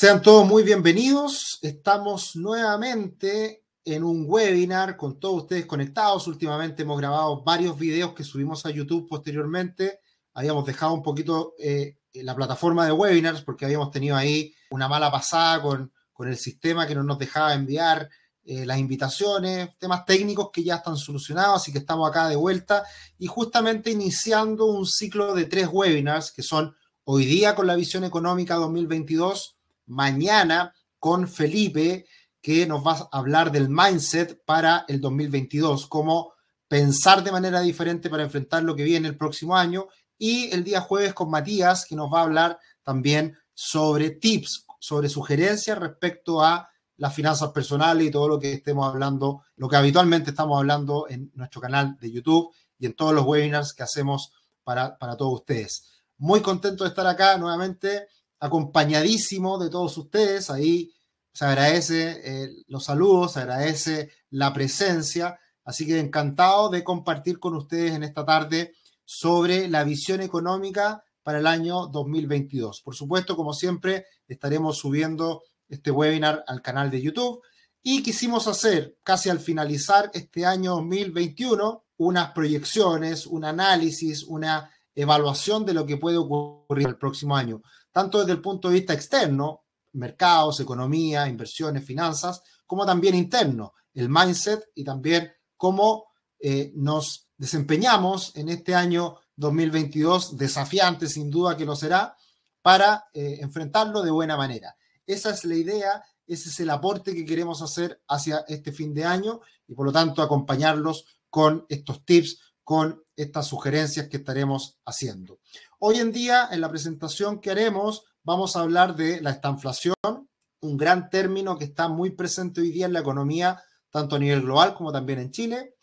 Sean todos muy bienvenidos. Estamos nuevamente en un webinar con todos ustedes conectados. Últimamente hemos grabado varios videos que subimos a YouTube posteriormente. Habíamos dejado un poquito eh, eh, la plataforma de webinars porque habíamos tenido ahí una mala pasada con, con el sistema que no nos dejaba enviar eh, las invitaciones, temas técnicos que ya están solucionados, así que estamos acá de vuelta y justamente iniciando un ciclo de tres webinars que son hoy día con la visión económica 2022 mañana con Felipe, que nos va a hablar del mindset para el 2022, cómo pensar de manera diferente para enfrentar lo que viene el próximo año. Y el día jueves con Matías, que nos va a hablar también sobre tips, sobre sugerencias respecto a las finanzas personales y todo lo que estemos hablando, lo que habitualmente estamos hablando en nuestro canal de YouTube y en todos los webinars que hacemos para, para todos ustedes. Muy contento de estar acá nuevamente acompañadísimo de todos ustedes. Ahí se agradece eh, los saludos, se agradece la presencia. Así que encantado de compartir con ustedes en esta tarde sobre la visión económica para el año 2022. Por supuesto, como siempre, estaremos subiendo este webinar al canal de YouTube y quisimos hacer casi al finalizar este año 2021 unas proyecciones, un análisis, una evaluación de lo que puede ocurrir el próximo año tanto desde el punto de vista externo, mercados, economía, inversiones, finanzas, como también interno, el mindset y también cómo eh, nos desempeñamos en este año 2022, desafiante sin duda que lo será, para eh, enfrentarlo de buena manera. Esa es la idea, ese es el aporte que queremos hacer hacia este fin de año y por lo tanto acompañarlos con estos tips, con estas sugerencias que estaremos haciendo. Hoy en día, en la presentación que haremos, vamos a hablar de la estanflación, un gran término que está muy presente hoy día en la economía, tanto a nivel global como también en Chile.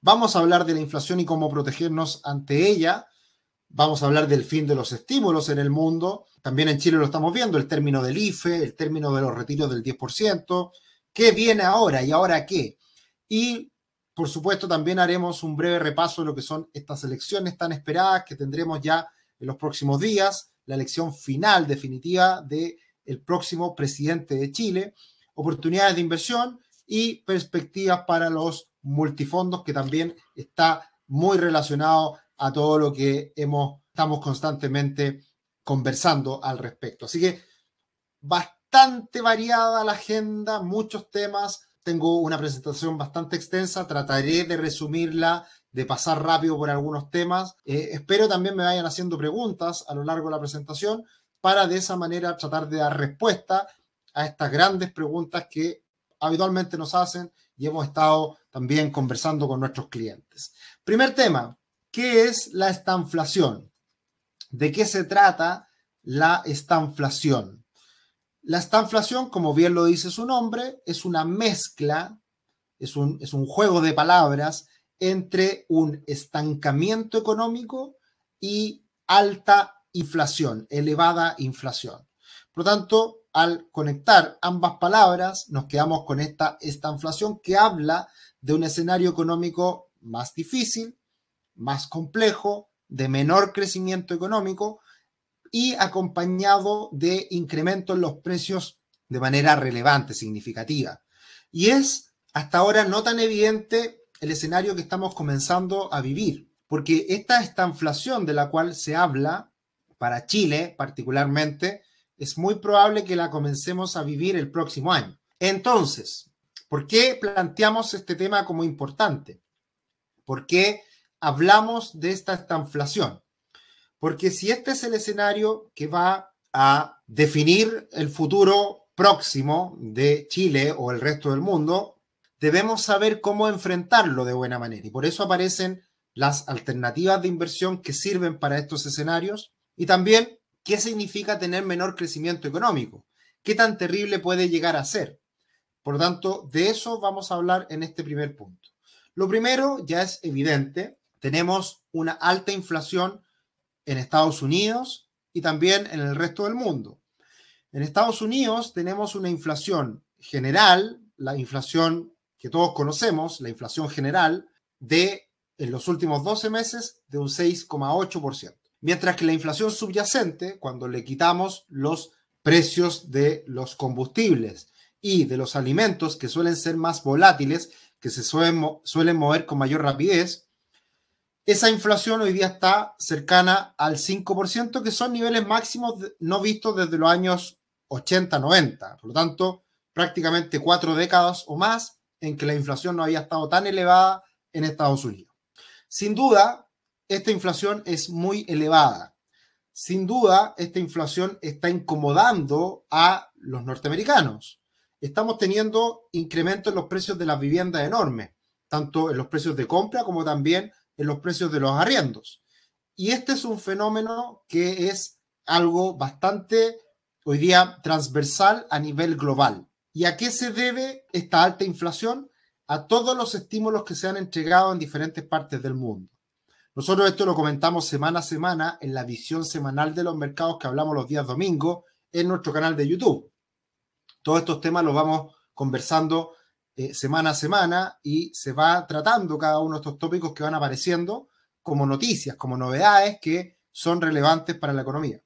Vamos a hablar de la inflación y cómo protegernos ante ella. Vamos a hablar del fin de los estímulos en el mundo. También en Chile lo estamos viendo, el término del IFE, el término de los retiros del 10%. ¿Qué viene ahora y ahora qué? Y por supuesto, también haremos un breve repaso de lo que son estas elecciones tan esperadas que tendremos ya en los próximos días, la elección final definitiva del próximo presidente de Chile, oportunidades de inversión y perspectivas para los multifondos, que también está muy relacionado a todo lo que hemos, estamos constantemente conversando al respecto. Así que bastante variada la agenda, muchos temas, tengo una presentación bastante extensa, trataré de resumirla, de pasar rápido por algunos temas. Eh, espero también me vayan haciendo preguntas a lo largo de la presentación para de esa manera tratar de dar respuesta a estas grandes preguntas que habitualmente nos hacen y hemos estado también conversando con nuestros clientes. Primer tema, ¿qué es la estanflación? ¿De qué se trata la estanflación? La estanflación, como bien lo dice su nombre, es una mezcla, es un, juego de palabras entre un estancamiento económico y alta inflación, elevada inflación. Por lo tanto, al conectar ambas palabras, nos quedamos con esta estanflación que habla de un escenario económico más difícil, más complejo, de menor crecimiento económico, y acompañado de incremento en los precios de manera relevante, significativa. Y es hasta ahora no tan evidente el escenario que estamos comenzando a vivir, porque esta estanflación de la cual se habla para Chile particularmente, es muy probable que la comencemos a vivir el próximo año. Entonces, ¿por qué planteamos este tema como importante? ¿Por qué hablamos de esta estanflación? porque si este es el escenario que va a definir el futuro próximo de Chile o el resto del mundo, debemos saber cómo enfrentarlo de buena manera. Y por eso aparecen las alternativas de inversión que sirven para estos escenarios y también qué significa tener menor crecimiento económico, qué tan terrible puede llegar a ser. Por tanto, de eso vamos a hablar en este primer punto. Lo primero ya es evidente, tenemos una alta inflación en Estados Unidos y también en el resto del mundo. En Estados Unidos tenemos una inflación general, la inflación que todos conocemos, la inflación general, de en los últimos 12 meses de un 6,8%. Mientras que la inflación subyacente, cuando le quitamos los precios de los combustibles y de los alimentos que suelen ser más volátiles, que se suelen, suelen mover con mayor rapidez, esa inflación hoy día está cercana al 5%, que son niveles máximos no vistos desde los años 80, 90. Por lo tanto, prácticamente cuatro décadas o más en que la inflación no había estado tan elevada en Estados Unidos. Sin duda, esta inflación es muy elevada. Sin duda, esta inflación está incomodando a los norteamericanos. Estamos teniendo incrementos en los precios de las viviendas enormes, tanto en los precios de compra como también en los precios de los arriendos. Y este es un fenómeno que es algo bastante hoy día transversal a nivel global. ¿Y a qué se debe esta alta inflación? A todos los estímulos que se han entregado en diferentes partes del mundo. Nosotros esto lo comentamos semana a semana en la visión semanal de los mercados que hablamos los días domingos en nuestro canal de YouTube. Todos estos temas los vamos conversando eh, semana a semana y se va tratando cada uno de estos tópicos que van apareciendo como noticias, como novedades que son relevantes para la economía.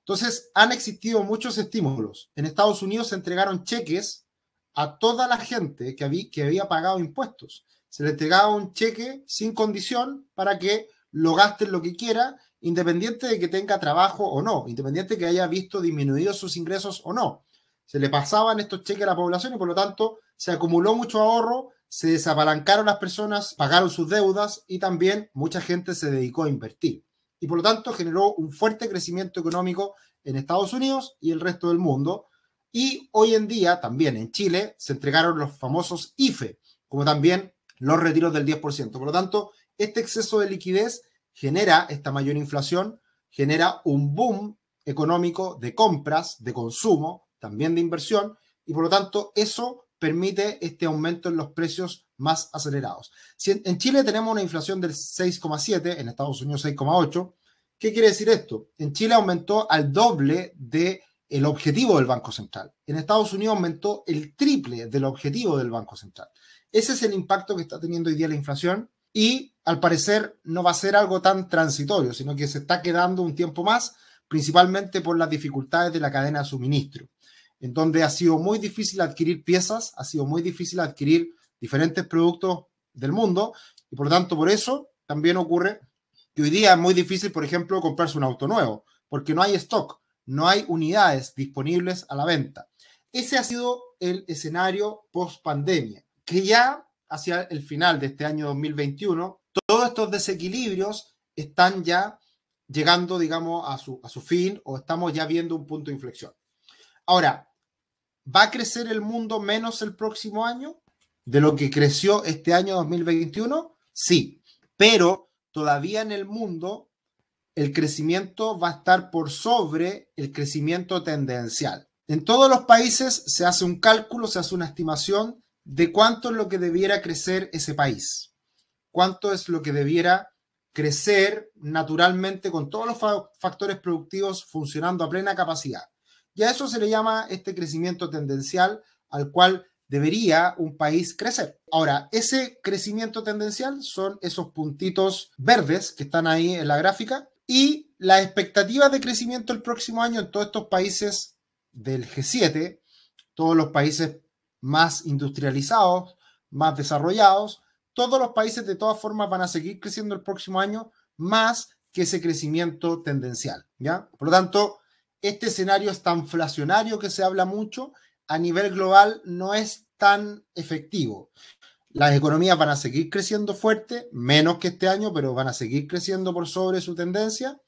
Entonces, han existido muchos estímulos. En Estados Unidos se entregaron cheques a toda la gente que había, que había pagado impuestos. Se le entregaba un cheque sin condición para que lo gasten lo que quiera, independiente de que tenga trabajo o no, independiente de que haya visto disminuidos sus ingresos o no se le pasaban estos cheques a la población y por lo tanto se acumuló mucho ahorro, se desapalancaron las personas, pagaron sus deudas y también mucha gente se dedicó a invertir. Y por lo tanto generó un fuerte crecimiento económico en Estados Unidos y el resto del mundo. Y hoy en día también en Chile se entregaron los famosos IFE, como también los retiros del 10%. Por lo tanto, este exceso de liquidez genera esta mayor inflación, genera un boom económico de compras, de consumo, también de inversión, y por lo tanto eso permite este aumento en los precios más acelerados. Si en Chile tenemos una inflación del 6,7, en Estados Unidos 6,8, ¿qué quiere decir esto? En Chile aumentó al doble de el objetivo del Banco Central. En Estados Unidos aumentó el triple del objetivo del Banco Central. Ese es el impacto que está teniendo hoy día la inflación y al parecer no va a ser algo tan transitorio, sino que se está quedando un tiempo más, principalmente por las dificultades de la cadena de suministro en donde ha sido muy difícil adquirir piezas, ha sido muy difícil adquirir diferentes productos del mundo y por lo tanto por eso también ocurre que hoy día es muy difícil, por ejemplo, comprarse un auto nuevo, porque no hay stock, no hay unidades disponibles a la venta. Ese ha sido el escenario post pandemia, que ya hacia el final de este año 2021, todos estos desequilibrios están ya llegando, digamos, a su, a su fin o estamos ya viendo un punto de inflexión. Ahora, ¿va a crecer el mundo menos el próximo año de lo que creció este año 2021? Sí, pero todavía en el mundo el crecimiento va a estar por sobre el crecimiento tendencial. En todos los países se hace un cálculo, se hace una estimación de cuánto es lo que debiera crecer ese país, cuánto es lo que debiera crecer naturalmente con todos los factores productivos funcionando a plena capacidad. Y a eso se le llama este crecimiento tendencial al cual debería un país crecer. Ahora, ese crecimiento tendencial son esos puntitos verdes que están ahí en la gráfica y la expectativa de crecimiento el próximo año en todos estos países del G7, todos los países más industrializados, más desarrollados, todos los países de todas formas van a seguir creciendo el próximo año más que ese crecimiento tendencial, ¿ya? Por lo tanto, este escenario es tan inflacionario que se habla mucho, a nivel global no es tan efectivo. Las economías van a seguir creciendo fuerte, menos que este año, pero van a seguir creciendo por sobre su tendencia,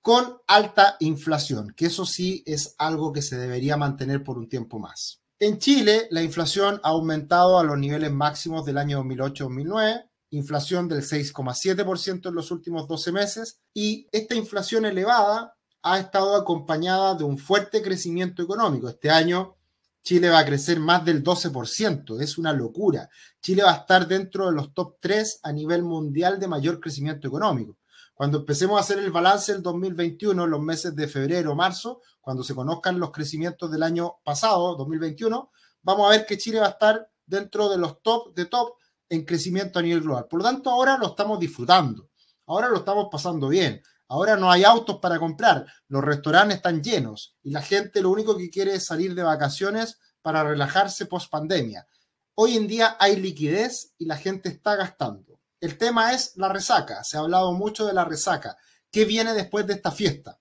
con alta inflación, que eso sí es algo que se debería mantener por un tiempo más. En Chile, la inflación ha aumentado a los niveles máximos del año 2008-2009, inflación del 6,7% en los últimos 12 meses, y esta inflación elevada ha estado acompañada de un fuerte crecimiento económico. Este año Chile va a crecer más del 12%, es una locura. Chile va a estar dentro de los top 3 a nivel mundial de mayor crecimiento económico. Cuando empecemos a hacer el balance del 2021, los meses de febrero, marzo, cuando se conozcan los crecimientos del año pasado, 2021, vamos a ver que Chile va a estar dentro de los top de top en crecimiento a nivel global. Por lo tanto, ahora lo estamos disfrutando, ahora lo estamos pasando bien. Ahora no hay autos para comprar, los restaurantes están llenos y la gente lo único que quiere es salir de vacaciones para relajarse post pandemia. Hoy en día hay liquidez y la gente está gastando. El tema es la resaca. Se ha hablado mucho de la resaca. ¿Qué viene después de esta fiesta?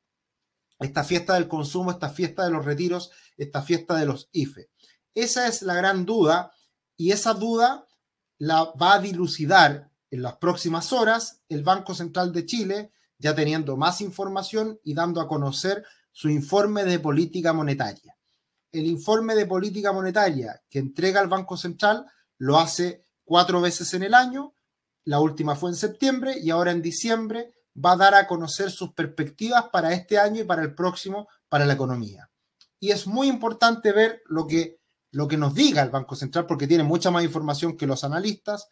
Esta fiesta del consumo, esta fiesta de los retiros, esta fiesta de los IFE. Esa es la gran duda y esa duda la va a dilucidar en las próximas horas el Banco Central de Chile ya teniendo más información y dando a conocer su informe de política monetaria. El informe de política monetaria que entrega el Banco Central lo hace cuatro veces en el año, la última fue en septiembre y ahora en diciembre va a dar a conocer sus perspectivas para este año y para el próximo para la economía. Y es muy importante ver lo que, lo que nos diga el Banco Central porque tiene mucha más información que los analistas,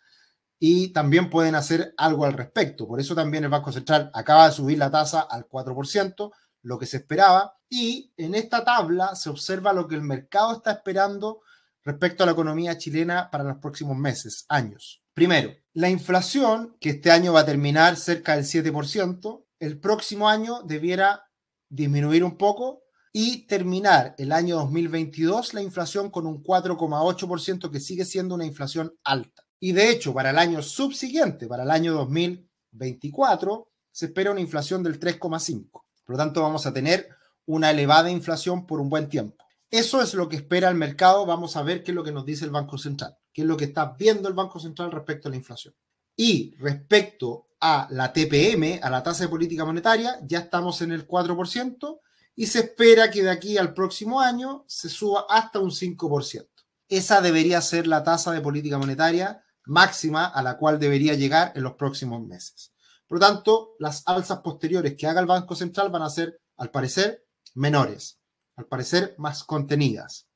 y también pueden hacer algo al respecto. Por eso también el Banco Central acaba de subir la tasa al 4%, lo que se esperaba, y en esta tabla se observa lo que el mercado está esperando respecto a la economía chilena para los próximos meses, años. Primero, la inflación, que este año va a terminar cerca del 7%, el próximo año debiera disminuir un poco y terminar el año 2022 la inflación con un 4,8% que sigue siendo una inflación alta. Y de hecho, para el año subsiguiente, para el año 2024, se espera una inflación del 3,5. Por lo tanto, vamos a tener una elevada inflación por un buen tiempo. Eso es lo que espera el mercado. Vamos a ver qué es lo que nos dice el Banco Central, qué es lo que está viendo el Banco Central respecto a la inflación. Y respecto a la TPM, a la tasa de política monetaria, ya estamos en el 4% y se espera que de aquí al próximo año se suba hasta un 5%. Esa debería ser la tasa de política monetaria máxima a la cual debería llegar en los próximos meses. Por lo tanto, las alzas posteriores que haga el Banco Central van a ser, al parecer, menores, al parecer más contenidas.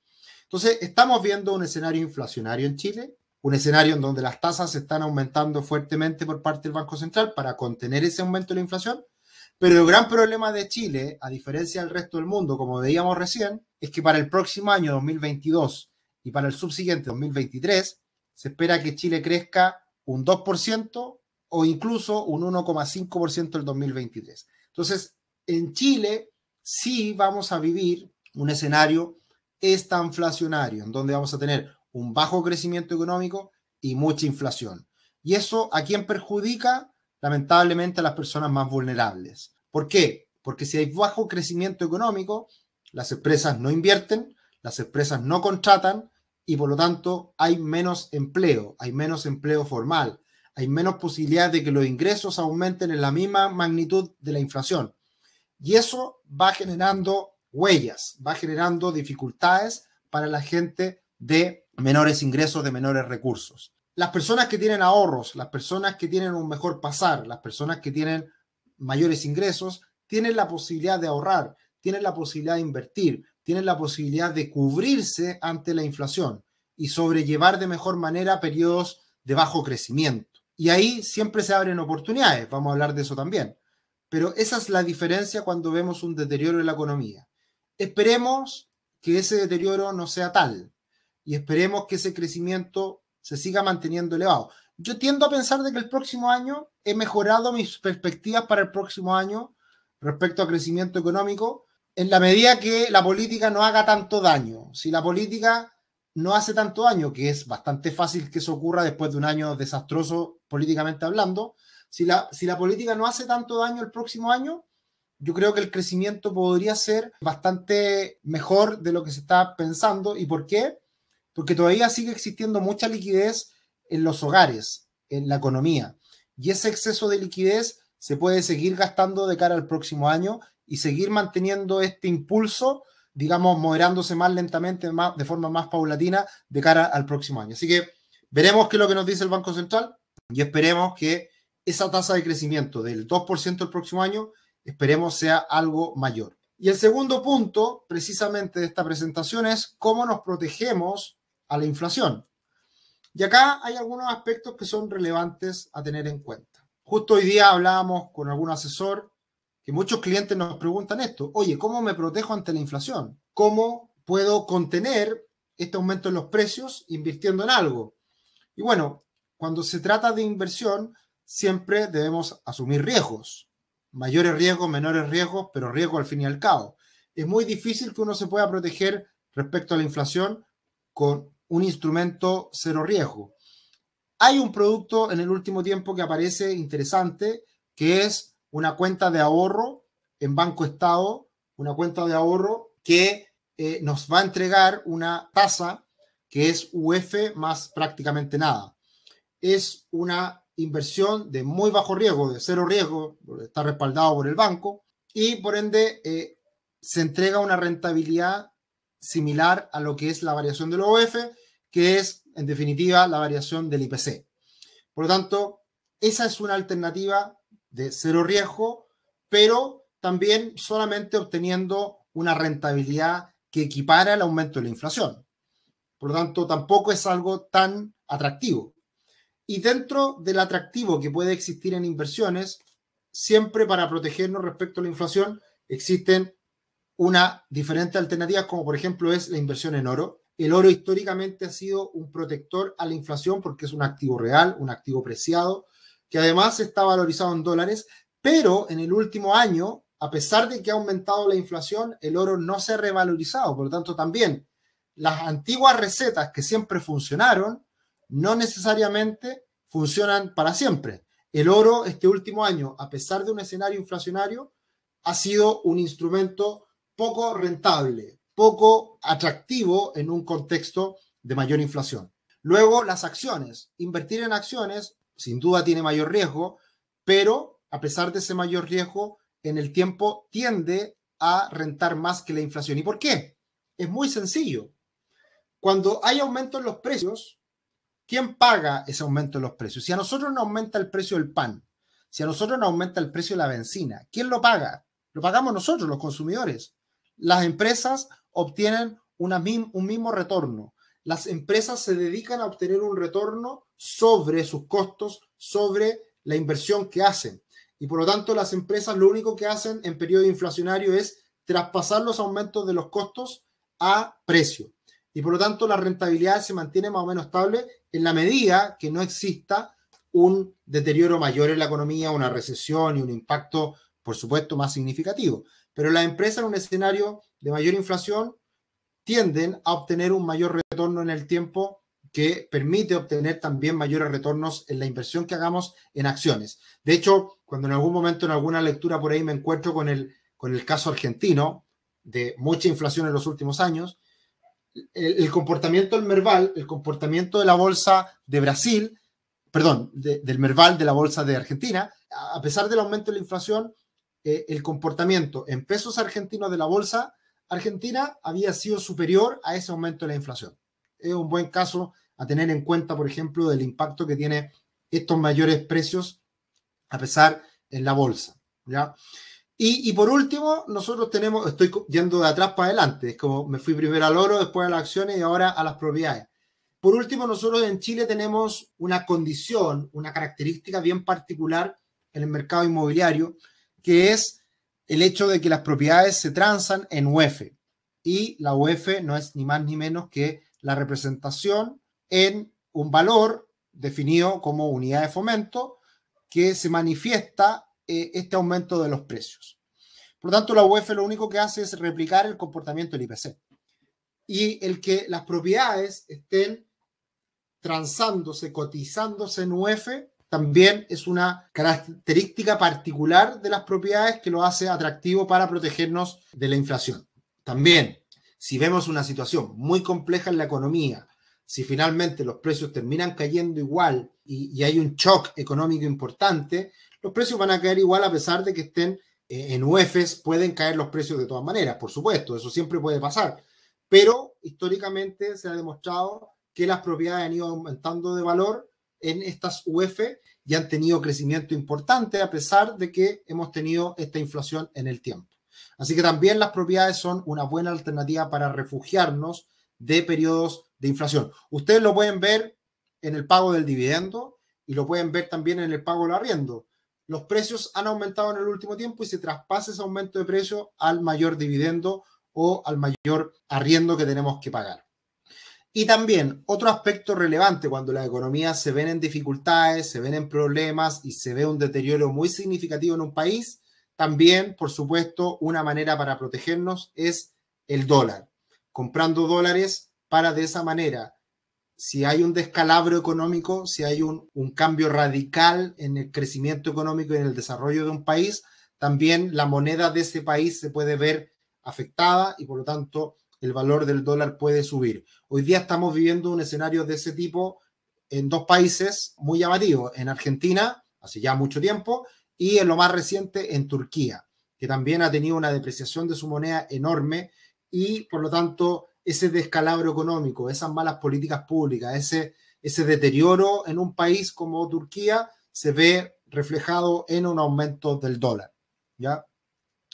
Entonces, estamos viendo un escenario inflacionario en Chile, un escenario en donde las tasas están aumentando fuertemente por parte del Banco Central para contener ese aumento de la inflación, pero el gran problema de Chile, a diferencia del resto del mundo, como veíamos recién, es que para el próximo año 2022 y para el subsiguiente 2023, se espera que Chile crezca un 2% o incluso un 1,5% el 2023. Entonces, en Chile sí vamos a vivir un escenario estanflacionario, en donde vamos a tener un bajo crecimiento económico y mucha inflación. ¿Y eso a quién perjudica? Lamentablemente a las personas más vulnerables. ¿Por qué? Porque si hay bajo crecimiento económico, las empresas no invierten, las empresas no contratan, y por lo tanto hay menos empleo, hay menos empleo formal, hay menos posibilidad de que los ingresos aumenten en la misma magnitud de la inflación. Y eso va generando huellas, va generando dificultades para la gente de menores ingresos, de menores recursos. Las personas que tienen ahorros, las personas que tienen un mejor pasar, las personas que tienen mayores ingresos, tienen la posibilidad de ahorrar, tienen la posibilidad de invertir, tienen la posibilidad de cubrirse ante la inflación y sobrellevar de mejor manera periodos de bajo crecimiento. Y ahí siempre se abren oportunidades, vamos a hablar de eso también. Pero esa es la diferencia cuando vemos un deterioro en la economía. Esperemos que ese deterioro no sea tal y esperemos que ese crecimiento se siga manteniendo elevado. Yo tiendo a pensar de que el próximo año he mejorado mis perspectivas para el próximo año respecto a crecimiento económico, en la medida que la política no haga tanto daño. Si la política no hace tanto daño, que es bastante fácil que eso ocurra después de un año desastroso políticamente hablando, si la, si la política no hace tanto daño el próximo año, yo creo que el crecimiento podría ser bastante mejor de lo que se está pensando. ¿Y por qué? Porque todavía sigue existiendo mucha liquidez en los hogares, en la economía. Y ese exceso de liquidez se puede seguir gastando de cara al próximo año y seguir manteniendo este impulso, digamos, moderándose más lentamente, de forma más paulatina de cara al próximo año. Así que veremos qué es lo que nos dice el Banco Central y esperemos que esa tasa de crecimiento del 2% el próximo año, esperemos sea algo mayor. Y el segundo punto, precisamente de esta presentación, es cómo nos protegemos a la inflación. Y acá hay algunos aspectos que son relevantes a tener en cuenta. Justo hoy día hablábamos con algún asesor que muchos clientes nos preguntan esto, oye, ¿cómo me protejo ante la inflación? ¿Cómo puedo contener este aumento en los precios invirtiendo en algo? Y bueno, cuando se trata de inversión, siempre debemos asumir riesgos, mayores riesgos, menores riesgos, pero riesgo al fin y al cabo. Es muy difícil que uno se pueda proteger respecto a la inflación con un instrumento cero riesgo. Hay un producto en el último tiempo que aparece interesante, que es una cuenta de ahorro en Banco Estado, una cuenta de ahorro que eh, nos va a entregar una tasa que es UF más prácticamente nada. Es una inversión de muy bajo riesgo, de cero riesgo, está respaldado por el banco y por ende eh, se entrega una rentabilidad similar a lo que es la variación del UF, que es en definitiva la variación del IPC. Por lo tanto, esa es una alternativa de cero riesgo, pero también solamente obteniendo una rentabilidad que equipara el aumento de la inflación. Por lo tanto, tampoco es algo tan atractivo. Y dentro del atractivo que puede existir en inversiones, siempre para protegernos respecto a la inflación existen una diferente alternativas, como por ejemplo es la inversión en oro. El oro históricamente ha sido un protector a la inflación porque es un activo real, un activo preciado, que además está valorizado en dólares, pero en el último año, a pesar de que ha aumentado la inflación, el oro no se ha revalorizado. Por lo tanto, también las antiguas recetas que siempre funcionaron, no necesariamente funcionan para siempre. El oro este último año, a pesar de un escenario inflacionario, ha sido un instrumento poco rentable, poco atractivo en un contexto de mayor inflación. Luego, las acciones. Invertir en acciones sin duda tiene mayor riesgo, pero a pesar de ese mayor riesgo, en el tiempo tiende a rentar más que la inflación. ¿Y por qué? Es muy sencillo. Cuando hay aumento en los precios, ¿quién paga ese aumento en los precios? Si a nosotros no aumenta el precio del pan, si a nosotros no aumenta el precio de la benzina, ¿quién lo paga? Lo pagamos nosotros, los consumidores. Las empresas obtienen un mismo retorno. Las empresas se dedican a obtener un retorno sobre sus costos, sobre la inversión que hacen. Y por lo tanto, las empresas lo único que hacen en periodo inflacionario es traspasar los aumentos de los costos a precio. Y por lo tanto, la rentabilidad se mantiene más o menos estable en la medida que no exista un deterioro mayor en la economía, una recesión y un impacto, por supuesto, más significativo. Pero las empresas en un escenario de mayor inflación tienden a obtener un mayor retorno en el tiempo que permite obtener también mayores retornos en la inversión que hagamos en acciones. De hecho, cuando en algún momento en alguna lectura por ahí me encuentro con el, con el caso argentino de mucha inflación en los últimos años, el, comportamiento del Merval, el comportamiento de la bolsa de Brasil, perdón, del Merval de la bolsa de Argentina, a pesar del aumento de la inflación, eh, el comportamiento en pesos argentinos de la bolsa argentina había sido superior a ese aumento de la inflación. Es un buen caso a tener en cuenta, por ejemplo, del impacto que tiene estos mayores precios a pesar en la bolsa. ¿ya? Y, y, por último, nosotros tenemos, estoy yendo de atrás para adelante, es como me fui primero al oro, después a las acciones y ahora a las propiedades. Por último, nosotros en Chile tenemos una condición, una característica bien particular en el mercado inmobiliario, que es el hecho de que las propiedades se transan en UEF. Y la UEF no es ni más ni menos que la representación en un valor definido como unidad de fomento que se manifiesta eh, este aumento de los precios. Por lo tanto, la UEF lo único que hace es replicar el comportamiento del IPC y el que las propiedades estén transándose, cotizándose en UEF, también es una característica particular de las propiedades que lo hace atractivo para protegernos de la inflación. También, si vemos una situación muy compleja en la economía, si finalmente los precios terminan cayendo igual y, hay un shock económico importante, los precios van a caer igual a pesar de que estén eh, en UFs, pueden caer los precios de todas maneras, por supuesto, eso siempre puede pasar. Pero históricamente se ha demostrado que las propiedades han ido aumentando de valor en estas UF y han tenido crecimiento importante a pesar de que hemos tenido esta inflación en el tiempo. Así que también las propiedades son una buena alternativa para refugiarnos de periodos de inflación. Ustedes lo pueden ver en el pago del dividendo y lo pueden ver también en el pago del arriendo. Los precios han aumentado en el último tiempo y se traspasa ese aumento de precio al mayor dividendo o al mayor arriendo que tenemos que pagar. Y también otro aspecto relevante cuando la economía se ven en dificultades, se ven en problemas y se ve un deterioro muy significativo en un país, también, por supuesto, una manera para protegernos es el dólar. Comprando dólares para de esa manera, si hay un descalabro económico, si hay un, cambio radical en el crecimiento económico y en el desarrollo de un país, también la moneda de ese país se puede ver afectada y por lo tanto el valor del dólar puede subir. Hoy día estamos viviendo un escenario de ese tipo en dos países muy llamativos, en Argentina, hace ya mucho tiempo, y en lo más reciente en Turquía, que también ha tenido una depreciación de su moneda enorme y por lo tanto ese descalabro económico, esas malas políticas públicas, ese, ese deterioro en un país como Turquía se ve reflejado en un aumento del dólar. ¿ya?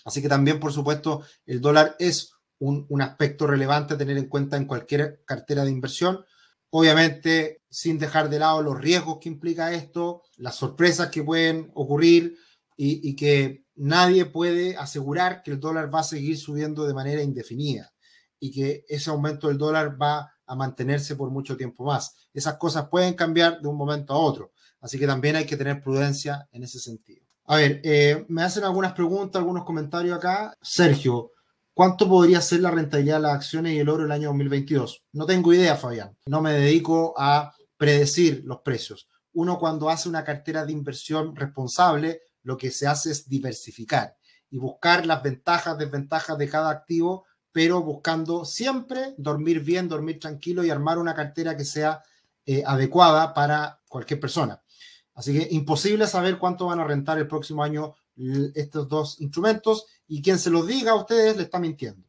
Así que también, por supuesto, el dólar es un, aspecto relevante a tener en cuenta en cualquier cartera de inversión. Obviamente, sin dejar de lado los riesgos que implica esto, las sorpresas que pueden ocurrir y que nadie puede asegurar que el dólar va a seguir subiendo de manera indefinida y que ese aumento del dólar va a mantenerse por mucho tiempo más. Esas cosas pueden cambiar de un momento a otro, así que también hay que tener prudencia en ese sentido. A ver, eh, me hacen algunas preguntas, algunos comentarios acá. Sergio, ¿cuánto podría ser la rentabilidad de las acciones y el oro el año 2022? No tengo idea, Fabián. No me dedico a predecir los precios. Uno cuando hace una cartera de inversión responsable, lo que se hace es diversificar y buscar las ventajas, desventajas de cada activo pero buscando siempre dormir bien, dormir tranquilo y armar una cartera que sea eh, adecuada para cualquier persona. Así que imposible saber cuánto van a rentar el próximo año estos dos instrumentos y quien se los diga a ustedes le está mintiendo.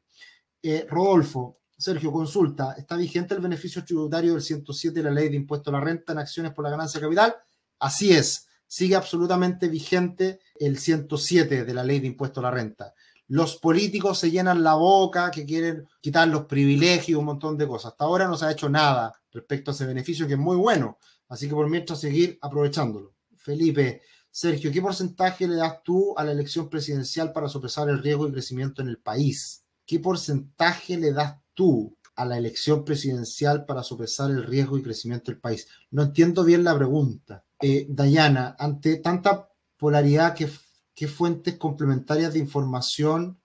Eh, Rodolfo, Sergio, consulta, ¿está vigente el beneficio tributario del 107 de la ley de impuesto a la renta en acciones por la ganancia capital? Así es, sigue absolutamente vigente el 107 de la ley de impuesto a la renta los políticos se llenan la boca, que quieren quitar los privilegios, un montón de cosas. Hasta ahora no se ha hecho nada respecto a ese beneficio que es muy bueno. Así que por mientras seguir aprovechándolo. Felipe, Sergio, ¿qué porcentaje le das tú a la elección presidencial para sopesar el riesgo y crecimiento en el país? ¿Qué porcentaje le das tú a la elección presidencial para sopesar el riesgo y crecimiento del país? No entiendo bien la pregunta. Eh, Dayana, ante tanta polaridad que ¿qué fuentes complementarias de información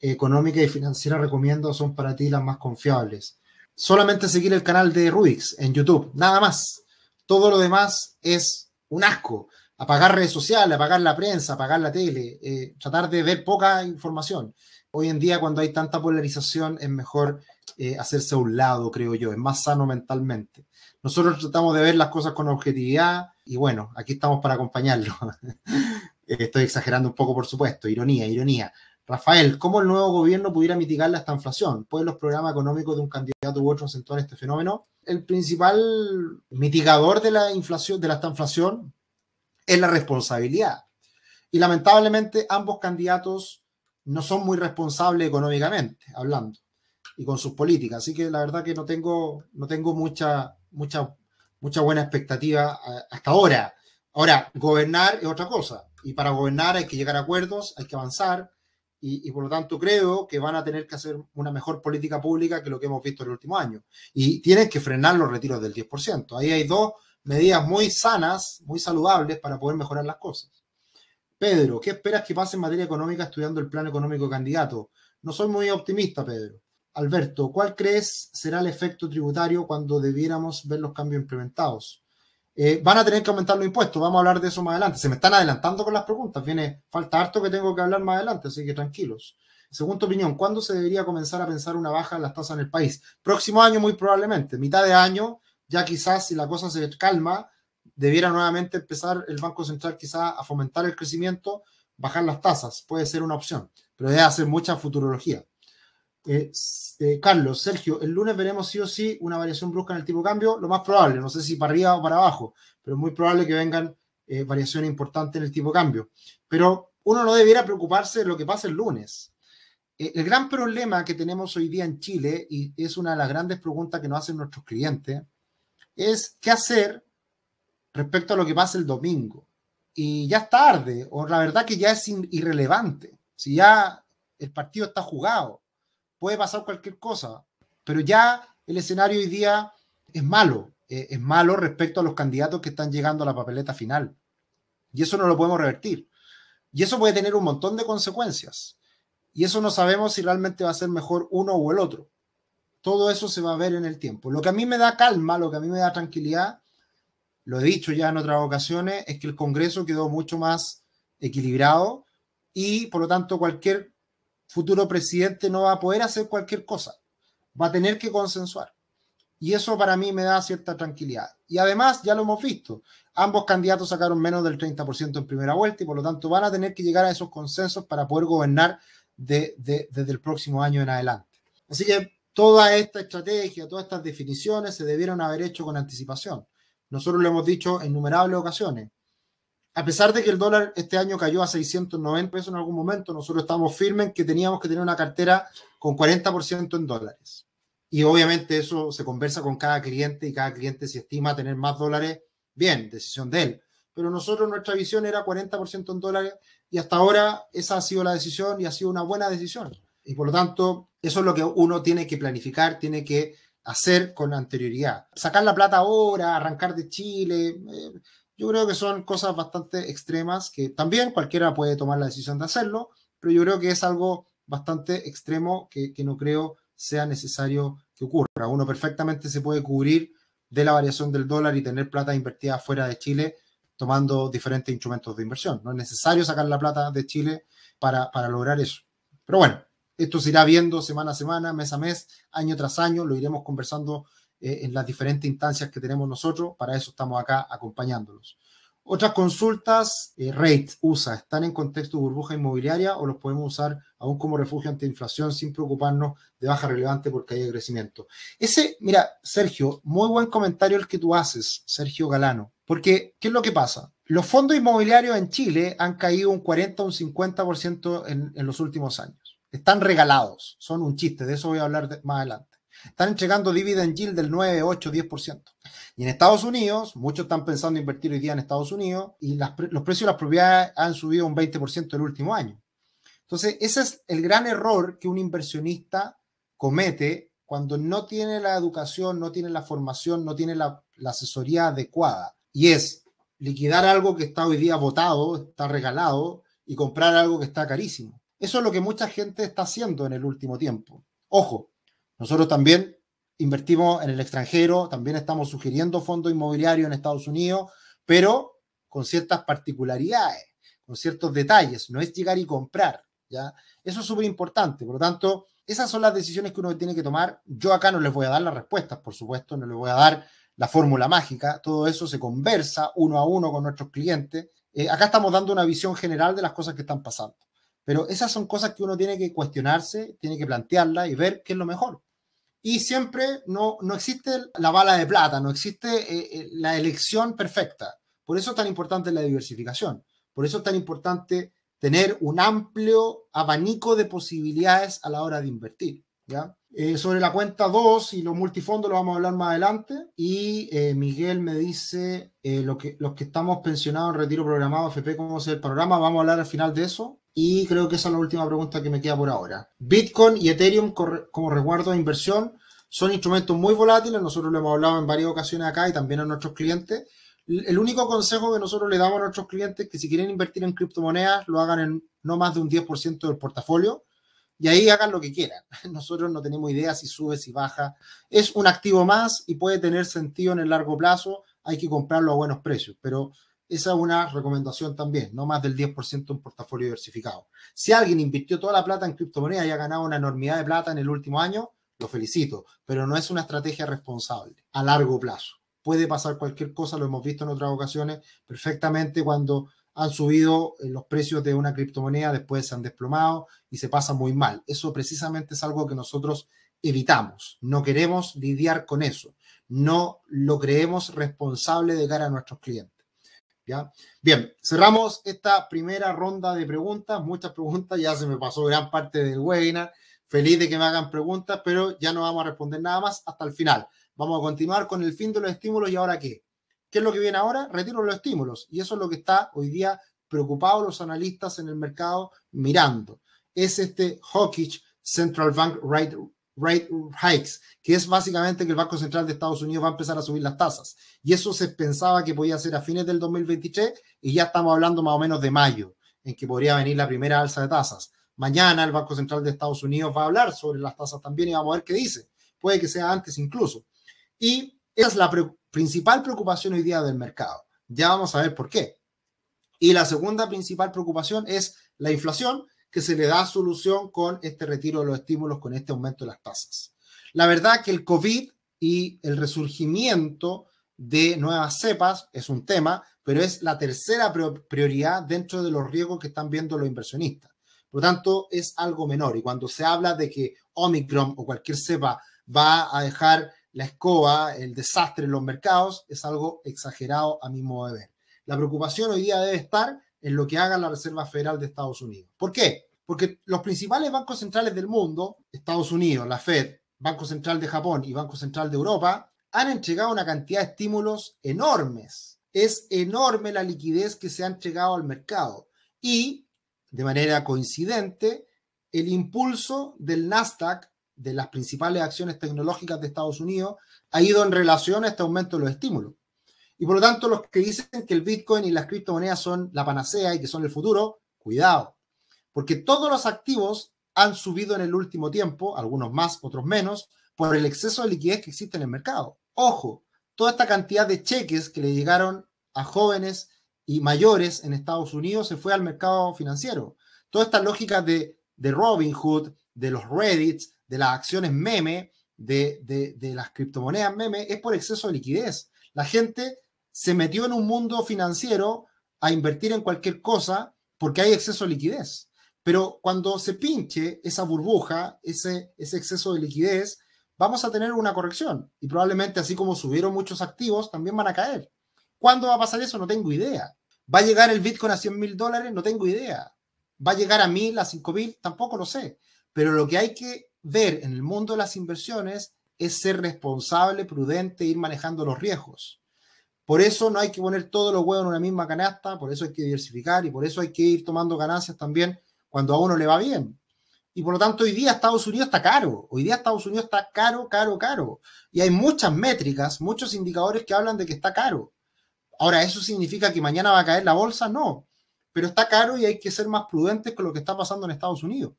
económica y financiera recomiendo son para ti las más confiables? Solamente seguir el canal de Rubix en YouTube, nada más. Todo lo demás es un asco. Apagar redes sociales, apagar la prensa, apagar la tele, eh, tratar de ver poca información. Hoy en día, cuando hay tanta polarización, es mejor eh, hacerse a un lado, creo yo, es más sano mentalmente. Nosotros tratamos de ver las cosas con objetividad y bueno, aquí estamos para acompañarlo. Estoy exagerando un poco, por supuesto, ironía, ironía. Rafael, ¿cómo el nuevo gobierno pudiera mitigar la estanflación? ¿Pueden los programas económicos de un candidato u otro acentuar este fenómeno? El principal mitigador de la inflación, de la estanflación, es la responsabilidad. Y lamentablemente ambos candidatos no son muy responsables económicamente, hablando, y con sus políticas. Así que la verdad que no tengo, no tengo mucha, mucha, mucha buena expectativa eh, hasta ahora. Ahora, gobernar es otra cosa y para gobernar hay que llegar a acuerdos, hay que avanzar, y, por lo tanto creo que van a tener que hacer una mejor política pública que lo que hemos visto en el último año. Y tienen que frenar los retiros del 10%. Ahí hay dos medidas muy sanas, muy saludables para poder mejorar las cosas. Pedro, ¿qué esperas que pase en materia económica estudiando el plan económico candidato? No soy muy optimista, Pedro. Alberto, ¿cuál crees será el efecto tributario cuando debiéramos ver los cambios implementados? Eh, van a tener que aumentar los impuestos. Vamos a hablar de eso más adelante. Se me están adelantando con las preguntas. Viene falta harto que tengo que hablar más adelante, así que tranquilos. Segunda opinión, ¿cuándo se debería comenzar a pensar una baja en las tasas en el país? Próximo año, muy probablemente. Mitad de año, ya quizás si la cosa se calma, debiera nuevamente empezar el Banco Central quizás a fomentar el crecimiento, bajar las tasas. Puede ser una opción, pero debe hacer mucha futurología. Eh, eh, Carlos, Sergio, el lunes veremos sí o sí una variación brusca en el tipo de cambio, lo más probable, no sé si para arriba o para abajo, pero es muy probable que vengan eh, variaciones importantes en el tipo de cambio. Pero uno no debiera preocuparse de lo que pasa el lunes. el gran problema que tenemos hoy día en Chile, y es una de las grandes preguntas que nos hacen nuestros clientes, es qué hacer respecto a lo que pasa el domingo. Y ya es tarde, o la verdad que ya es irrelevante. Si ya el partido está jugado, puede pasar cualquier cosa, pero ya el escenario hoy día es malo, eh, es malo respecto a los candidatos que están llegando a la papeleta final. Y eso no lo podemos revertir. Y eso puede tener un montón de consecuencias. Y eso no sabemos si realmente va a ser mejor uno o el otro. Todo eso se va a ver en el tiempo. Lo que a mí me da calma, lo que a mí me da tranquilidad, lo he dicho ya en otras ocasiones, es que el Congreso quedó mucho más equilibrado y por lo tanto cualquier futuro presidente no va a poder hacer cualquier cosa, va a tener que consensuar. Y eso para mí me da cierta tranquilidad. Y además, ya lo hemos visto, ambos candidatos sacaron menos del 30% en primera vuelta y por lo tanto van a tener que llegar a esos consensos para poder gobernar desde el próximo año en adelante. Así que toda esta estrategia, todas estas definiciones se debieron haber hecho con anticipación. Nosotros lo hemos dicho en innumerables ocasiones a pesar de que el dólar este año cayó a 690 pesos en algún momento, nosotros estamos firmes que teníamos que tener una cartera con 40% en dólares. Y obviamente eso se conversa con cada cliente y cada cliente si estima tener más dólares, bien, decisión de él. Pero nosotros nuestra visión era 40% en dólares y hasta ahora esa ha sido la decisión y ha sido una buena decisión. Y por lo tanto, eso es lo que uno tiene que planificar, tiene que hacer con anterioridad. Sacar la plata ahora, arrancar de Chile, eh, yo creo que son cosas bastante extremas que también cualquiera puede tomar la decisión de hacerlo, pero yo creo que es algo bastante extremo que, que no creo sea necesario que ocurra. Uno perfectamente se puede cubrir de la variación del dólar y tener plata invertida fuera de Chile tomando diferentes instrumentos de inversión. No es necesario sacar la plata de Chile para, para lograr eso. Pero bueno, esto se irá viendo semana a semana, mes a mes, año tras año, lo iremos conversando eh, en las diferentes instancias que tenemos nosotros. Para eso estamos acá acompañándolos. Otras consultas, eh, RATE, USA, ¿están en contexto de burbuja inmobiliaria o los podemos usar aún como refugio ante inflación sin preocuparnos de baja relevante porque hay crecimiento? Ese, mira, Sergio, muy buen comentario el que tú haces, Sergio Galano, porque ¿qué es lo que pasa? Los fondos inmobiliarios en Chile han caído un 40 o un 50% en, en los últimos años. Están regalados, son un chiste, de eso voy a hablar más adelante. Están entregando dividend yield del 9, 8, 10%. Y en Estados Unidos, muchos están pensando invertir hoy día en Estados Unidos y los precios de las propiedades han subido un 20% el último año. Entonces, ese es el gran error que un inversionista comete cuando no tiene la educación, no tiene la formación, no tiene la, la asesoría adecuada. Y es liquidar algo que está hoy día votado, está regalado, y comprar algo que está carísimo. Eso es lo que mucha gente está haciendo en el último tiempo. Ojo, nosotros también invertimos en el extranjero, también estamos sugiriendo fondos inmobiliarios en Estados Unidos, pero con ciertas particularidades, con ciertos detalles. No es llegar y comprar, ¿ya? Eso es súper importante. Por lo tanto, esas son las decisiones que uno tiene que tomar. Yo acá no les voy a dar las respuestas, por supuesto, no les voy a dar la fórmula mágica. Todo eso se conversa uno a uno con nuestros clientes. Eh, acá estamos dando una visión general de las cosas que están pasando. Pero esas son cosas que uno tiene que cuestionarse, tiene que plantearlas y ver qué es lo mejor y siempre no, no existe la bala de plata, no existe eh, eh, la elección perfecta. Por eso es tan importante la diversificación, por eso es tan importante tener un amplio abanico de posibilidades a la hora de invertir. ¿ya? Eh, sobre la cuenta 2 y los multifondos lo vamos a hablar más adelante. Y Miguel me dice, lo que, los que estamos pensionados en retiro programado FP, ¿cómo es el programa? Vamos a hablar al final de eso. Y creo que esa es la última pregunta que me queda por ahora. Bitcoin y Ethereum como resguardo de inversión son instrumentos muy volátiles, nosotros lo hemos hablado en varias ocasiones acá y también a nuestros clientes. El único consejo que nosotros le damos a nuestros clientes es que si quieren invertir en criptomonedas, lo hagan en no más de un 10% del portafolio y ahí hagan lo que quieran. Nosotros no tenemos idea si sube, si baja. Es un activo más y puede tener sentido en el largo plazo. Hay que comprarlo a buenos precios, pero esa es una recomendación también, no más del 10% un portafolio diversificado. Si alguien invirtió toda la plata en criptomonedas y ha ganado una enormidad de plata en el último año, lo felicito, pero no es una estrategia responsable a largo plazo. Puede pasar cualquier cosa, lo hemos visto en otras ocasiones perfectamente cuando han subido eh, los precios de una criptomoneda, después se han desplomado y se pasa muy mal. Eso precisamente es algo que nosotros evitamos, no queremos lidiar con eso, no lo creemos responsable de cara a nuestros clientes. Bien, cerramos esta primera ronda de preguntas, muchas preguntas, ya se me pasó gran parte del webinar, feliz de que me hagan preguntas, pero ya no vamos a responder nada más hasta el final. Vamos a continuar con el fin de los estímulos y ahora qué. ¿Qué es lo que viene ahora? Retiro los estímulos y eso es lo que está hoy día preocupados los analistas en el mercado mirando. Es este hawkish Central Bank Rate rate hikes, que es básicamente que el Banco Central de Estados Unidos va a empezar a subir las tasas. Y eso se pensaba que podía ser a fines del 2023 y ya estamos hablando más o menos de mayo, en que podría venir la primera alza de tasas. Mañana el Banco Central de Estados Unidos va a hablar sobre las tasas también y vamos a ver qué dice. Puede que sea antes incluso. Y esa es la principal preocupación hoy día del mercado. Ya vamos a ver por qué. Y la segunda principal preocupación es la inflación, que se le da solución con este retiro de los estímulos, con este aumento de las tasas. La verdad que el COVID y el resurgimiento de nuevas cepas es un tema, pero es la tercera prioridad dentro de los riesgos que están viendo los inversionistas. Por lo tanto, es algo menor. Y cuando se habla de que Omicron o cualquier cepa va a dejar la escoba, el desastre en los mercados, es algo exagerado a mi modo de ver. La preocupación hoy día debe estar en lo que haga la Reserva Federal de Estados Unidos. ¿Por qué? Porque los principales bancos centrales del mundo, Estados Unidos, la Fed, Banco Central de Japón y Banco Central de Europa, han entregado una cantidad de estímulos enormes. Es enorme la liquidez que se ha entregado al mercado. Y, de manera coincidente, el impulso del Nasdaq, de las principales acciones tecnológicas de Estados Unidos, ha ido en relación a este aumento de los estímulos. Y por lo tanto, los que dicen que el Bitcoin y las criptomonedas son la panacea y que son el futuro, cuidado, porque todos los activos han subido en el último tiempo, algunos más, otros menos, por el exceso de liquidez que existe en el mercado. Ojo, toda esta cantidad de cheques que le llegaron a jóvenes y mayores en Estados Unidos se fue al mercado financiero. Toda esta lógica de, de Robin Hood, de los Reddits, de las acciones meme, de, de las criptomonedas meme, es por exceso de liquidez. La gente se metió en un mundo financiero a invertir en cualquier cosa porque hay exceso de liquidez. Pero cuando se pinche esa burbuja, ese, exceso de liquidez, vamos a tener una corrección y probablemente así como subieron muchos activos, también van a caer. ¿Cuándo va a pasar eso? No tengo idea. ¿Va a llegar el Bitcoin a 100 mil dólares? No tengo idea. ¿Va a llegar a 1000, a 5000? Tampoco lo sé. Pero lo que hay que ver en el mundo de las inversiones es ser responsable, prudente, ir manejando los riesgos. Por eso no hay que poner todos los huevos en una misma canasta, por eso hay que diversificar y por eso hay que ir tomando ganancias también cuando a uno le va bien. Y por lo tanto, hoy día Estados Unidos está caro. Hoy día Estados Unidos está caro, caro, caro. Y hay muchas métricas, muchos indicadores que hablan de que está caro. Ahora, ¿eso significa que mañana va a caer la bolsa? No. Pero está caro y hay que ser más prudentes con lo que está pasando en Estados Unidos.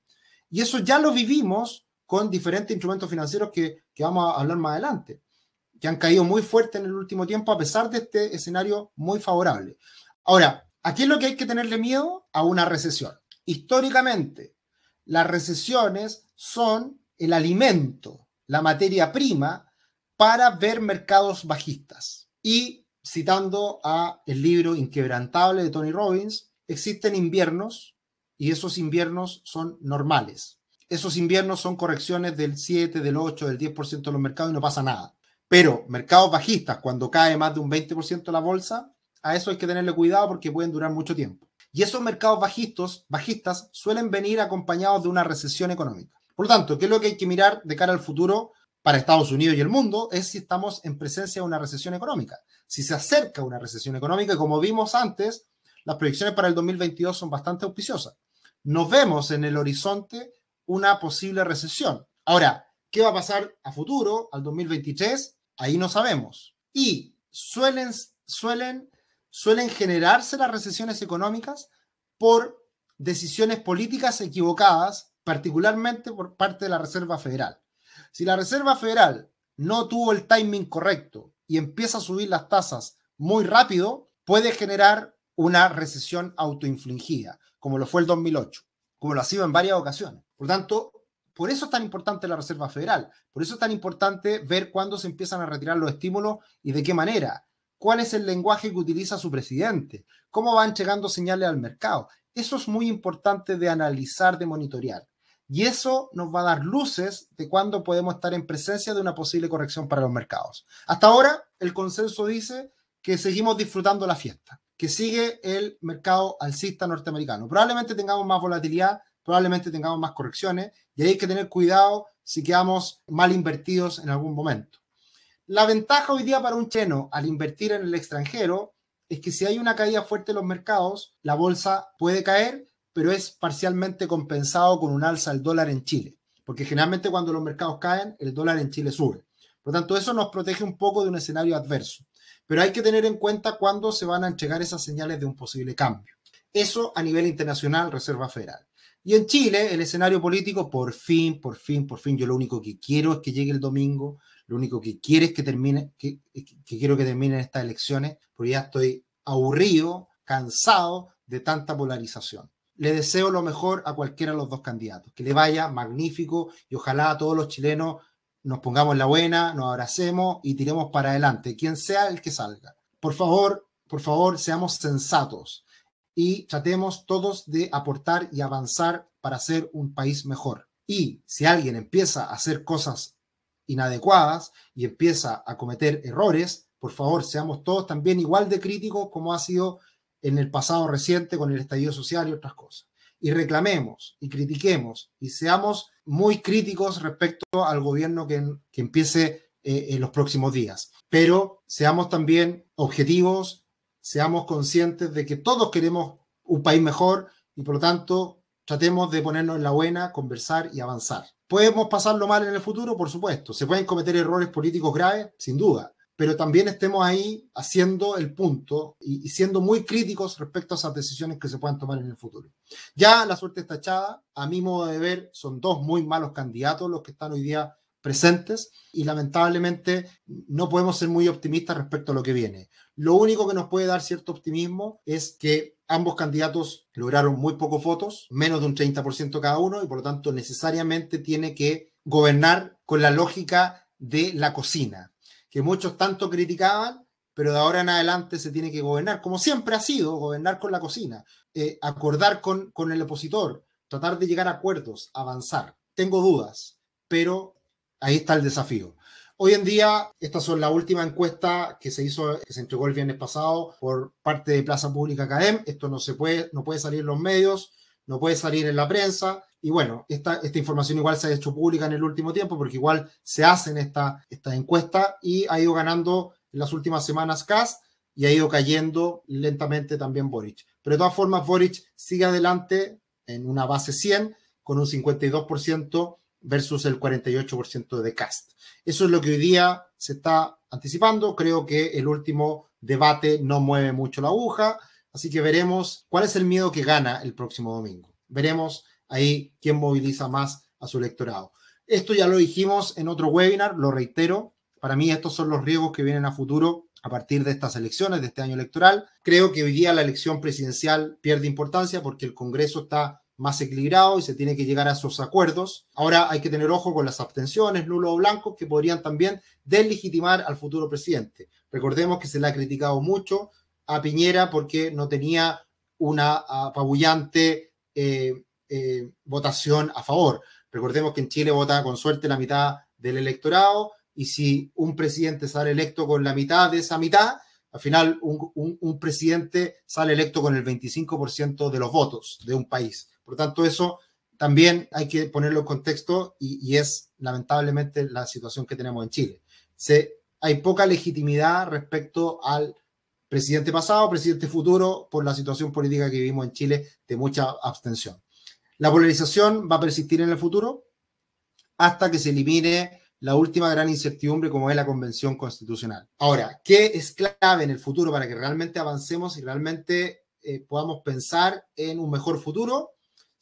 Y eso ya lo vivimos con diferentes instrumentos financieros que, vamos a hablar más adelante que han caído muy fuerte en el último tiempo a pesar de este escenario muy favorable. Ahora, aquí es lo que hay que tenerle miedo a una recesión. Históricamente, las recesiones son el alimento, la materia prima para ver mercados bajistas. Y citando a el libro Inquebrantable de Tony Robbins, existen inviernos y esos inviernos son normales. Esos inviernos son correcciones del 7, del 8, del 10% de los mercados y no pasa nada. Pero mercados bajistas, cuando cae más de un 20% la bolsa, a eso hay que tenerle cuidado porque pueden durar mucho tiempo. Y esos mercados bajistas suelen venir acompañados de una recesión económica. Por lo tanto, ¿qué es lo que hay que mirar de cara al futuro para Estados Unidos y el mundo? Es si estamos en presencia de una recesión económica. Si se acerca una recesión económica, y como vimos antes, las proyecciones para el 2022 son bastante auspiciosas. Nos vemos en el horizonte una posible recesión. Ahora, ¿qué va a pasar a futuro, al 2023? Ahí no sabemos. Y suelen, suelen, suelen generarse las recesiones económicas por decisiones políticas equivocadas, particularmente por parte de la Reserva Federal. Si la Reserva Federal no tuvo el timing correcto y empieza a subir las tasas muy rápido, puede generar una recesión autoinfligida, como lo fue el 2008, como lo ha sido en varias ocasiones. Por tanto, por eso es tan importante la Reserva Federal, por eso es tan importante ver cuándo se empiezan a retirar los estímulos y de qué manera, cuál es el lenguaje que utiliza su presidente, cómo van llegando señales al mercado. Eso es muy importante de analizar, de monitorear. Y eso nos va a dar luces de cuándo podemos estar en presencia de una posible corrección para los mercados. Hasta ahora, el consenso dice que seguimos disfrutando la fiesta, que sigue el mercado alcista norteamericano. Probablemente tengamos más volatilidad probablemente tengamos más correcciones y hay que tener cuidado si quedamos mal invertidos en algún momento. La ventaja hoy día para un cheno al invertir en el extranjero es que si hay una caída fuerte en los mercados, la bolsa puede caer, pero es parcialmente compensado con un alza del dólar en Chile, porque generalmente cuando los mercados caen, el dólar en Chile sube. Por lo tanto, eso nos protege un poco de un escenario adverso, pero hay que tener en cuenta cuándo se van a entregar esas señales de un posible cambio. Eso a nivel internacional, Reserva Federal. Y en Chile, el escenario político, por fin, por fin, por fin, yo lo único que quiero es que llegue el domingo, lo único que quiero es que termine, que, quiero que terminen estas elecciones, porque ya estoy aburrido, cansado de tanta polarización. Le deseo lo mejor a cualquiera de los dos candidatos, que le vaya magnífico y ojalá a todos los chilenos nos pongamos la buena, nos abracemos y tiremos para adelante, quien sea el que salga. Por favor, por favor, seamos sensatos y tratemos todos de aportar y avanzar para ser un país mejor. Y si alguien empieza a hacer cosas inadecuadas y empieza a cometer errores, por favor, seamos todos también igual de críticos como ha sido en el pasado reciente con el estallido social y otras cosas. Y reclamemos y critiquemos y seamos muy críticos respecto al gobierno que, empiece eh, en los próximos días. Pero seamos también objetivos seamos conscientes de que todos queremos un país mejor y por lo tanto tratemos de ponernos en la buena, conversar y avanzar. ¿Podemos pasarlo mal en el futuro? Por supuesto. ¿Se pueden cometer errores políticos graves? Sin duda. Pero también estemos ahí haciendo el punto y, siendo muy críticos respecto a esas decisiones que se puedan tomar en el futuro. Ya la suerte está echada. A mi modo de ver, son dos muy malos candidatos los que están hoy día presentes y lamentablemente no podemos ser muy optimistas respecto a lo que viene. Lo único que nos puede dar cierto optimismo es que ambos candidatos lograron muy pocos votos, menos de un 30% cada uno, y por lo tanto necesariamente tiene que gobernar con la lógica de la cocina, que muchos tanto criticaban, pero de ahora en adelante se tiene que gobernar, como siempre ha sido, gobernar con la cocina, eh, acordar con, con el opositor, tratar de llegar a acuerdos, avanzar. Tengo dudas, pero Ahí está el desafío. Hoy en día, estas son la última encuesta que se hizo, que se entregó el viernes pasado por parte de Plaza Pública CAEM. Esto no se puede, no puede salir en los medios, no puede salir en la prensa. Y bueno, esta, esta información igual se ha hecho pública en el último tiempo porque igual se hacen estas esta encuestas y ha ido ganando en las últimas semanas CAS y ha ido cayendo lentamente también Boric. Pero de todas formas, Boric sigue adelante en una base 100 con un 52% versus el 48% de cast. Eso es lo que hoy día se está anticipando. Creo que el último debate no mueve mucho la aguja, así que veremos cuál es el miedo que gana el próximo domingo. Veremos ahí quién moviliza más a su electorado. Esto ya lo dijimos en otro webinar, lo reitero. Para mí estos son los riesgos que vienen a futuro a partir de estas elecciones, de este año electoral. Creo que hoy día la elección presidencial pierde importancia porque el Congreso está más equilibrado y se tiene que llegar a esos acuerdos. Ahora hay que tener ojo con las abstenciones, nulos o blancos, que podrían también deslegitimar al futuro presidente. Recordemos que se le ha criticado mucho a Piñera porque no tenía una apabullante eh, eh, votación a favor. Recordemos que en Chile vota con suerte la mitad del electorado y si un presidente sale electo con la mitad de esa mitad, al final un, un presidente sale electo con el 25% de los votos de un país. Por lo tanto, eso también hay que ponerlo en contexto y, es lamentablemente la situación que tenemos en Chile. Se, hay poca legitimidad respecto al presidente pasado, presidente futuro, por la situación política que vivimos en Chile de mucha abstención. La polarización va a persistir en el futuro hasta que se elimine la última gran incertidumbre como es la convención constitucional. Ahora, ¿qué es clave en el futuro para que realmente avancemos y realmente eh, podamos pensar en un mejor futuro?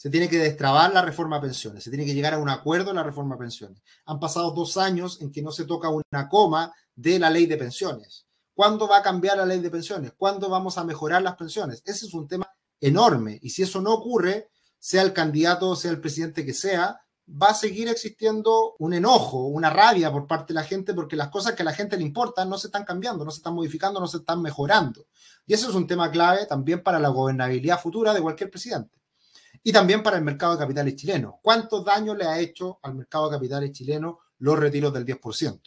Se tiene que destrabar la reforma a pensiones, se tiene que llegar a un acuerdo en la reforma a pensiones. Han pasado dos años en que no se toca una coma de la ley de pensiones. ¿Cuándo va a cambiar la ley de pensiones? ¿Cuándo vamos a mejorar las pensiones? Ese es un tema enorme. Y si eso no ocurre, sea el candidato, sea el presidente que sea, va a seguir existiendo un enojo, una rabia por parte de la gente, porque las cosas que a la gente le importan no se están cambiando, no se están modificando, no se están mejorando. Y ese es un tema clave también para la gobernabilidad futura de cualquier presidente y también para el mercado de capitales chileno. ¿Cuánto daño le ha hecho al mercado de capitales chileno los retiros del 10%?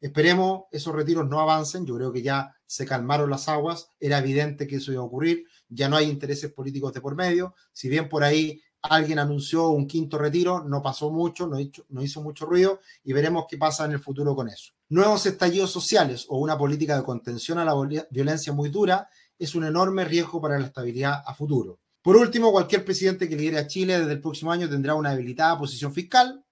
Esperemos esos retiros no avancen, yo creo que ya se calmaron las aguas, era evidente que eso iba a ocurrir, ya no hay intereses políticos de por medio, si bien por ahí alguien anunció un quinto retiro, no pasó mucho, no hizo mucho ruido y veremos qué pasa en el futuro con eso. Nuevos estallidos sociales o una política de contención a la violencia muy dura es un enorme riesgo para la estabilidad a futuro. Por último, cualquier presidente que lidere a Chile desde el próximo año tendrá una debilitada posición fiscal.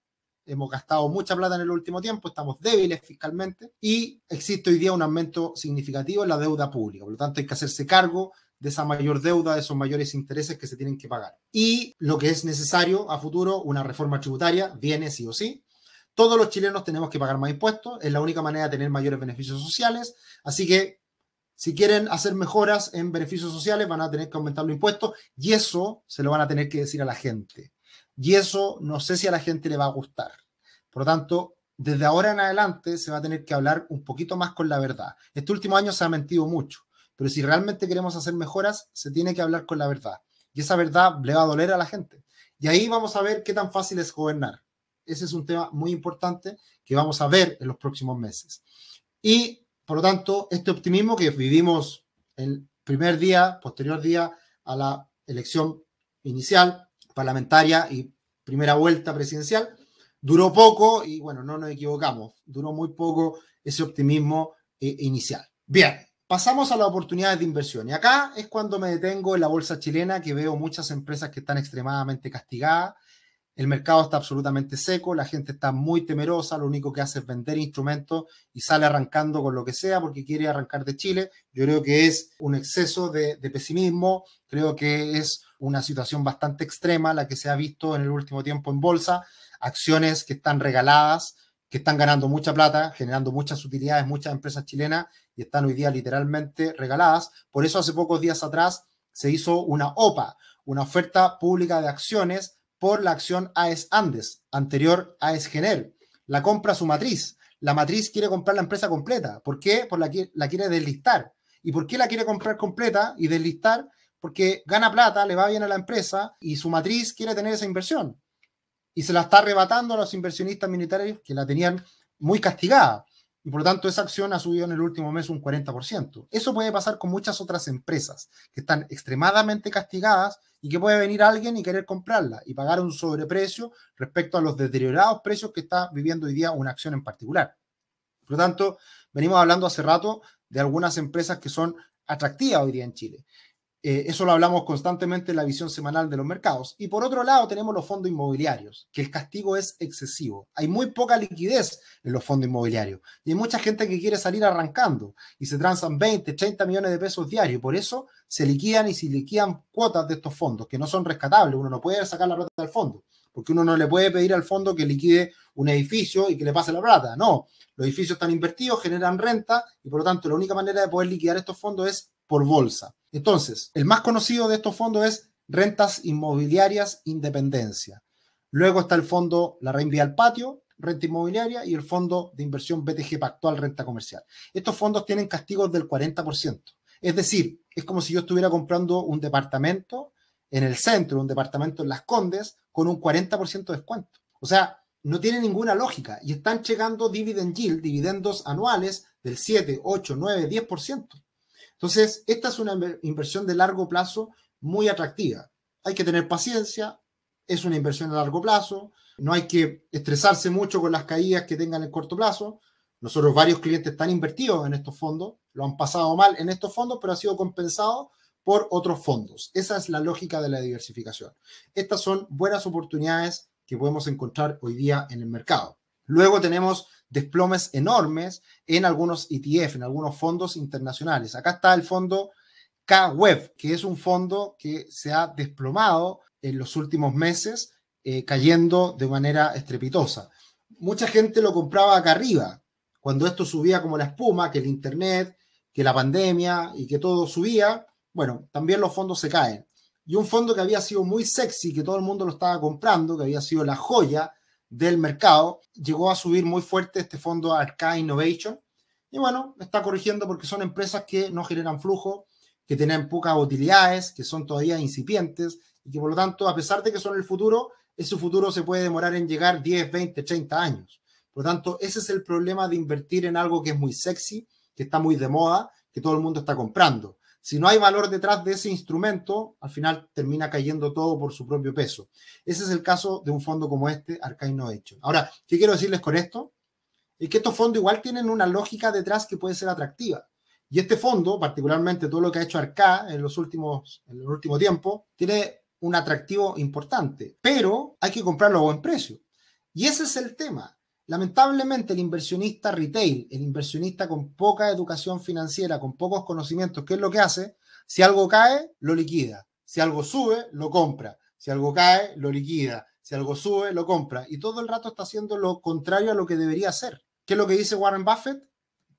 Hemos gastado mucha plata en el último tiempo, estamos débiles fiscalmente y existe hoy día un aumento significativo en la deuda pública. Por lo tanto, hay que hacerse cargo de esa mayor deuda, de esos mayores intereses que se tienen que pagar. Y lo que es necesario a futuro, una reforma tributaria, viene sí o sí. Todos los chilenos tenemos que pagar más impuestos, es la única manera de tener mayores beneficios sociales, así que si quieren hacer mejoras en beneficios sociales, van a tener que aumentar los impuestos y eso se lo van a tener que decir a la gente. Y eso no sé si a la gente le va a gustar. Por lo tanto, desde ahora en adelante se va a tener que hablar un poquito más con la verdad. Este último año se ha mentido mucho, pero si realmente queremos hacer mejoras, se tiene que hablar con la verdad. Y esa verdad le va a doler a la gente. Y ahí vamos a ver qué tan fácil es gobernar. Ese es un tema muy importante que vamos a ver en los próximos meses. Y por lo tanto, este optimismo que vivimos el primer día, posterior día a la elección inicial, parlamentaria y primera vuelta presidencial, duró poco y bueno, no nos equivocamos, duró muy poco ese optimismo eh, inicial. Bien, pasamos a las oportunidades de inversión y acá es cuando me detengo en la bolsa chilena que veo muchas empresas que están extremadamente castigadas el mercado está absolutamente seco, la gente está muy temerosa, lo único que hace es vender instrumentos y sale arrancando con lo que sea porque quiere arrancar de Chile. Yo creo que es un exceso de, pesimismo, creo que es una situación bastante extrema la que se ha visto en el último tiempo en bolsa, acciones que están regaladas, que están ganando mucha plata, generando muchas utilidades, muchas empresas chilenas y están hoy día literalmente regaladas. Por eso hace pocos días atrás se hizo una OPA, una oferta pública de acciones por la acción AES Andes, anterior a AES Gener. La compra su matriz. La matriz quiere comprar la empresa completa. ¿Por qué? porque la, la quiere deslistar. ¿Y por qué la quiere comprar completa y deslistar? Porque gana plata, le va bien a la empresa y su matriz quiere tener esa inversión. Y se la está arrebatando a los inversionistas militares que la tenían muy castigada y por lo tanto esa acción ha subido en el último mes un 40%. Eso puede pasar con muchas otras empresas que están extremadamente castigadas y que puede venir alguien y querer comprarla y pagar un sobreprecio respecto a los deteriorados precios que está viviendo hoy día una acción en particular. Por lo tanto, venimos hablando hace rato de algunas empresas que son atractivas hoy día en Chile. Eh, eso lo hablamos constantemente en la visión semanal de los mercados. Y por otro lado tenemos los fondos inmobiliarios, que el castigo es excesivo. Hay muy poca liquidez en los fondos inmobiliarios. Y hay mucha gente que quiere salir arrancando y se transan 20, 30 millones de pesos diarios. Por eso se liquidan y se liquidan cuotas de estos fondos, que no son rescatables. Uno no puede sacar la plata del fondo, porque uno no le puede pedir al fondo que liquide un edificio y que le pase la plata. No, los edificios están invertidos, generan renta y por lo tanto la única manera de poder liquidar estos fondos es por bolsa. Entonces, el más conocido de estos fondos es Rentas Inmobiliarias Independencia. Luego está el fondo La Reinvía al Patio, Renta Inmobiliaria, y el fondo de inversión BTG Pactual Renta Comercial. Estos fondos tienen castigos del 40%. Es decir, es como si yo estuviera comprando un departamento en el centro, un departamento en Las Condes, con un 40% de descuento. O sea, no tiene ninguna lógica y están llegando dividend yield, dividendos anuales del 7, 8, 9, 10%. Entonces, esta es una inversión de largo plazo muy atractiva. Hay que tener paciencia, es una inversión de largo plazo, no hay que estresarse mucho con las caídas que tengan en corto plazo. Nosotros varios clientes están invertidos en estos fondos, lo han pasado mal en estos fondos, pero ha sido compensado por otros fondos. Esa es la lógica de la diversificación. Estas son buenas oportunidades que podemos encontrar hoy día en el mercado. Luego tenemos desplomes enormes en algunos ETF, en algunos fondos internacionales. Acá está el fondo KWEB, que es un fondo que se ha desplomado en los últimos meses, eh, cayendo de manera estrepitosa. Mucha gente lo compraba acá arriba, cuando esto subía como la espuma, que el Internet, que la pandemia y que todo subía, bueno, también los fondos se caen. Y un fondo que había sido muy sexy, que todo el mundo lo estaba comprando, que había sido la joya del mercado. Llegó a subir muy fuerte este fondo Arca Innovation y bueno, está corrigiendo porque son empresas que no generan flujo, que tienen pocas utilidades, que son todavía incipientes y que por lo tanto, a pesar de que son el futuro, ese futuro se puede demorar en llegar 10, 20, 30 años. Por lo tanto, ese es el problema de invertir en algo que es muy sexy, que está muy de moda, que todo el mundo está comprando. Si no hay valor detrás de ese instrumento, al final termina cayendo todo por su propio peso. Ese es el caso de un fondo como este, Arcaino Hecho. Ahora, ¿qué quiero decirles con esto? Es que estos fondos igual tienen una lógica detrás que puede ser atractiva. Y este fondo, particularmente todo lo que ha hecho Arca en los últimos, en el último tiempo, tiene un atractivo importante, pero hay que comprarlo a buen precio. Y ese es el tema. Lamentablemente el inversionista retail, el inversionista con poca educación financiera, con pocos conocimientos, ¿qué es lo que hace? Si algo cae, lo liquida. Si algo sube, lo compra. Si algo cae, lo liquida. Si algo sube, lo compra. Y todo el rato está haciendo lo contrario a lo que debería hacer. ¿Qué es lo que dice Warren Buffett?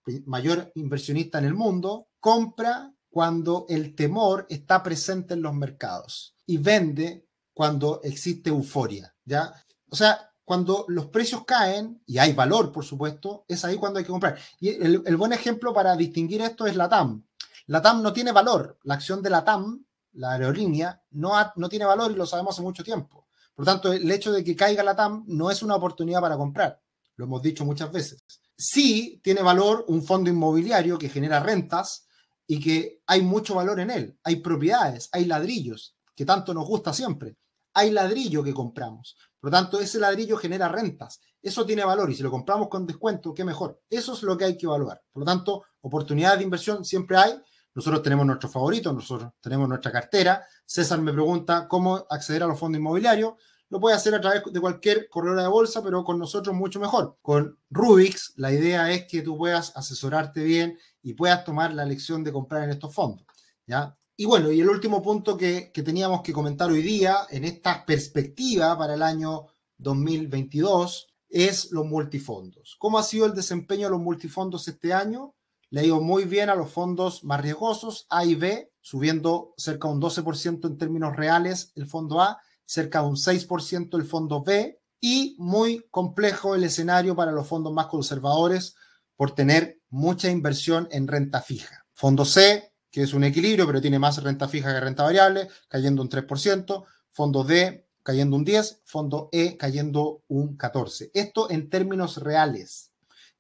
Pues, mayor inversionista en el mundo. Compra cuando el temor está presente en los mercados y vende cuando existe euforia. ¿ya? O sea, cuando los precios caen, y hay valor, por supuesto, es ahí cuando hay que comprar. Y el, buen ejemplo para distinguir esto es la TAM. La TAM no tiene valor. La acción de la TAM, la aerolínea, no, no tiene valor y lo sabemos hace mucho tiempo. Por tanto, el hecho de que caiga la TAM no es una oportunidad para comprar. Lo hemos dicho muchas veces. Sí tiene valor un fondo inmobiliario que genera rentas y que hay mucho valor en él. Hay propiedades, hay ladrillos, que tanto nos gusta siempre hay ladrillo que compramos. Por lo tanto, ese ladrillo genera rentas. Eso tiene valor y si lo compramos con descuento, qué mejor. Eso es lo que hay que evaluar. Por lo tanto, oportunidades de inversión siempre hay. Nosotros tenemos nuestro favorito, nosotros tenemos nuestra cartera. César me pregunta cómo acceder a los fondos inmobiliarios. Lo puede hacer a través de cualquier corredora de bolsa, pero con nosotros mucho mejor. Con Rubix, la idea es que tú puedas asesorarte bien y puedas tomar la elección de comprar en estos fondos. ¿ya? Y bueno, y el último punto que, teníamos que comentar hoy día en esta perspectiva para el año 2022 es los multifondos. ¿Cómo ha sido el desempeño de los multifondos este año? Le ha ido muy bien a los fondos más riesgosos, A y B, subiendo cerca de un 12% en términos reales el fondo A, cerca de un 6% el fondo B, y muy complejo el escenario para los fondos más conservadores por tener mucha inversión en renta fija. Fondo C, que es un equilibrio, pero tiene más renta fija que renta variable, cayendo un 3%, fondo D cayendo un 10, fondo E cayendo un 14. Esto en términos reales,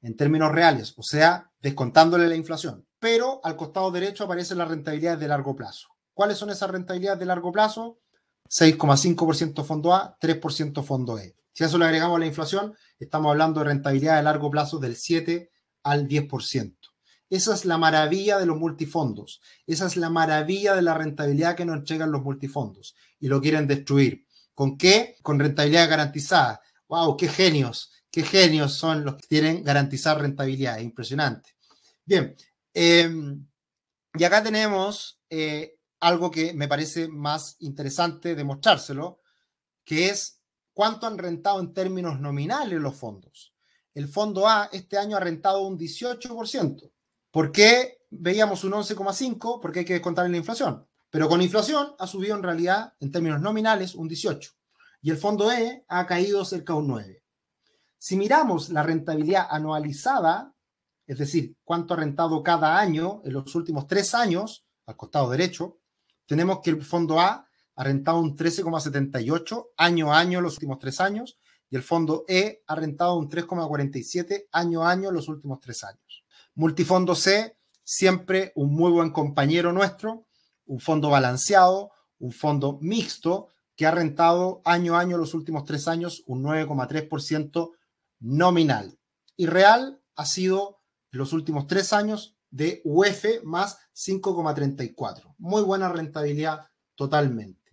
en términos reales, o sea, descontándole la inflación. Pero al costado derecho aparecen las rentabilidades de largo plazo. ¿Cuáles son esas rentabilidades de largo plazo? 6,5% fondo A, 3% fondo E. Si a eso le agregamos la inflación, estamos hablando de rentabilidad de largo plazo del 7 al 10%. Esa es la maravilla de los multifondos. Esa es la maravilla de la rentabilidad que nos llegan los multifondos. Y lo quieren destruir. ¿Con qué? Con rentabilidad garantizada. ¡Wow! ¡Qué genios! ¡Qué genios son los que quieren garantizar rentabilidad! Impresionante. Bien. Em, y acá tenemos eh, algo que me parece más interesante demostrárselo, que es cuánto han rentado en términos nominales los fondos. El fondo A este año ha rentado un 18%. ¿Por qué veíamos un 11,5? Porque hay que descontar la inflación. Pero con inflación ha subido en realidad, en términos nominales, un 18. Y el fondo E ha caído cerca de un 9. Si miramos la rentabilidad anualizada, es decir, cuánto ha rentado cada año en los últimos tres años, al costado derecho, tenemos que el fondo A ha rentado un 13,78 año a año los últimos tres años y el fondo E ha rentado un 3,47 año a año los últimos tres años. Multifondo C, siempre un muy buen compañero nuestro, un fondo balanceado, un fondo mixto que ha rentado año a año los últimos tres años un 9,3% nominal. Y real ha sido los últimos tres años de UF e más 5,34. Muy buena rentabilidad totalmente.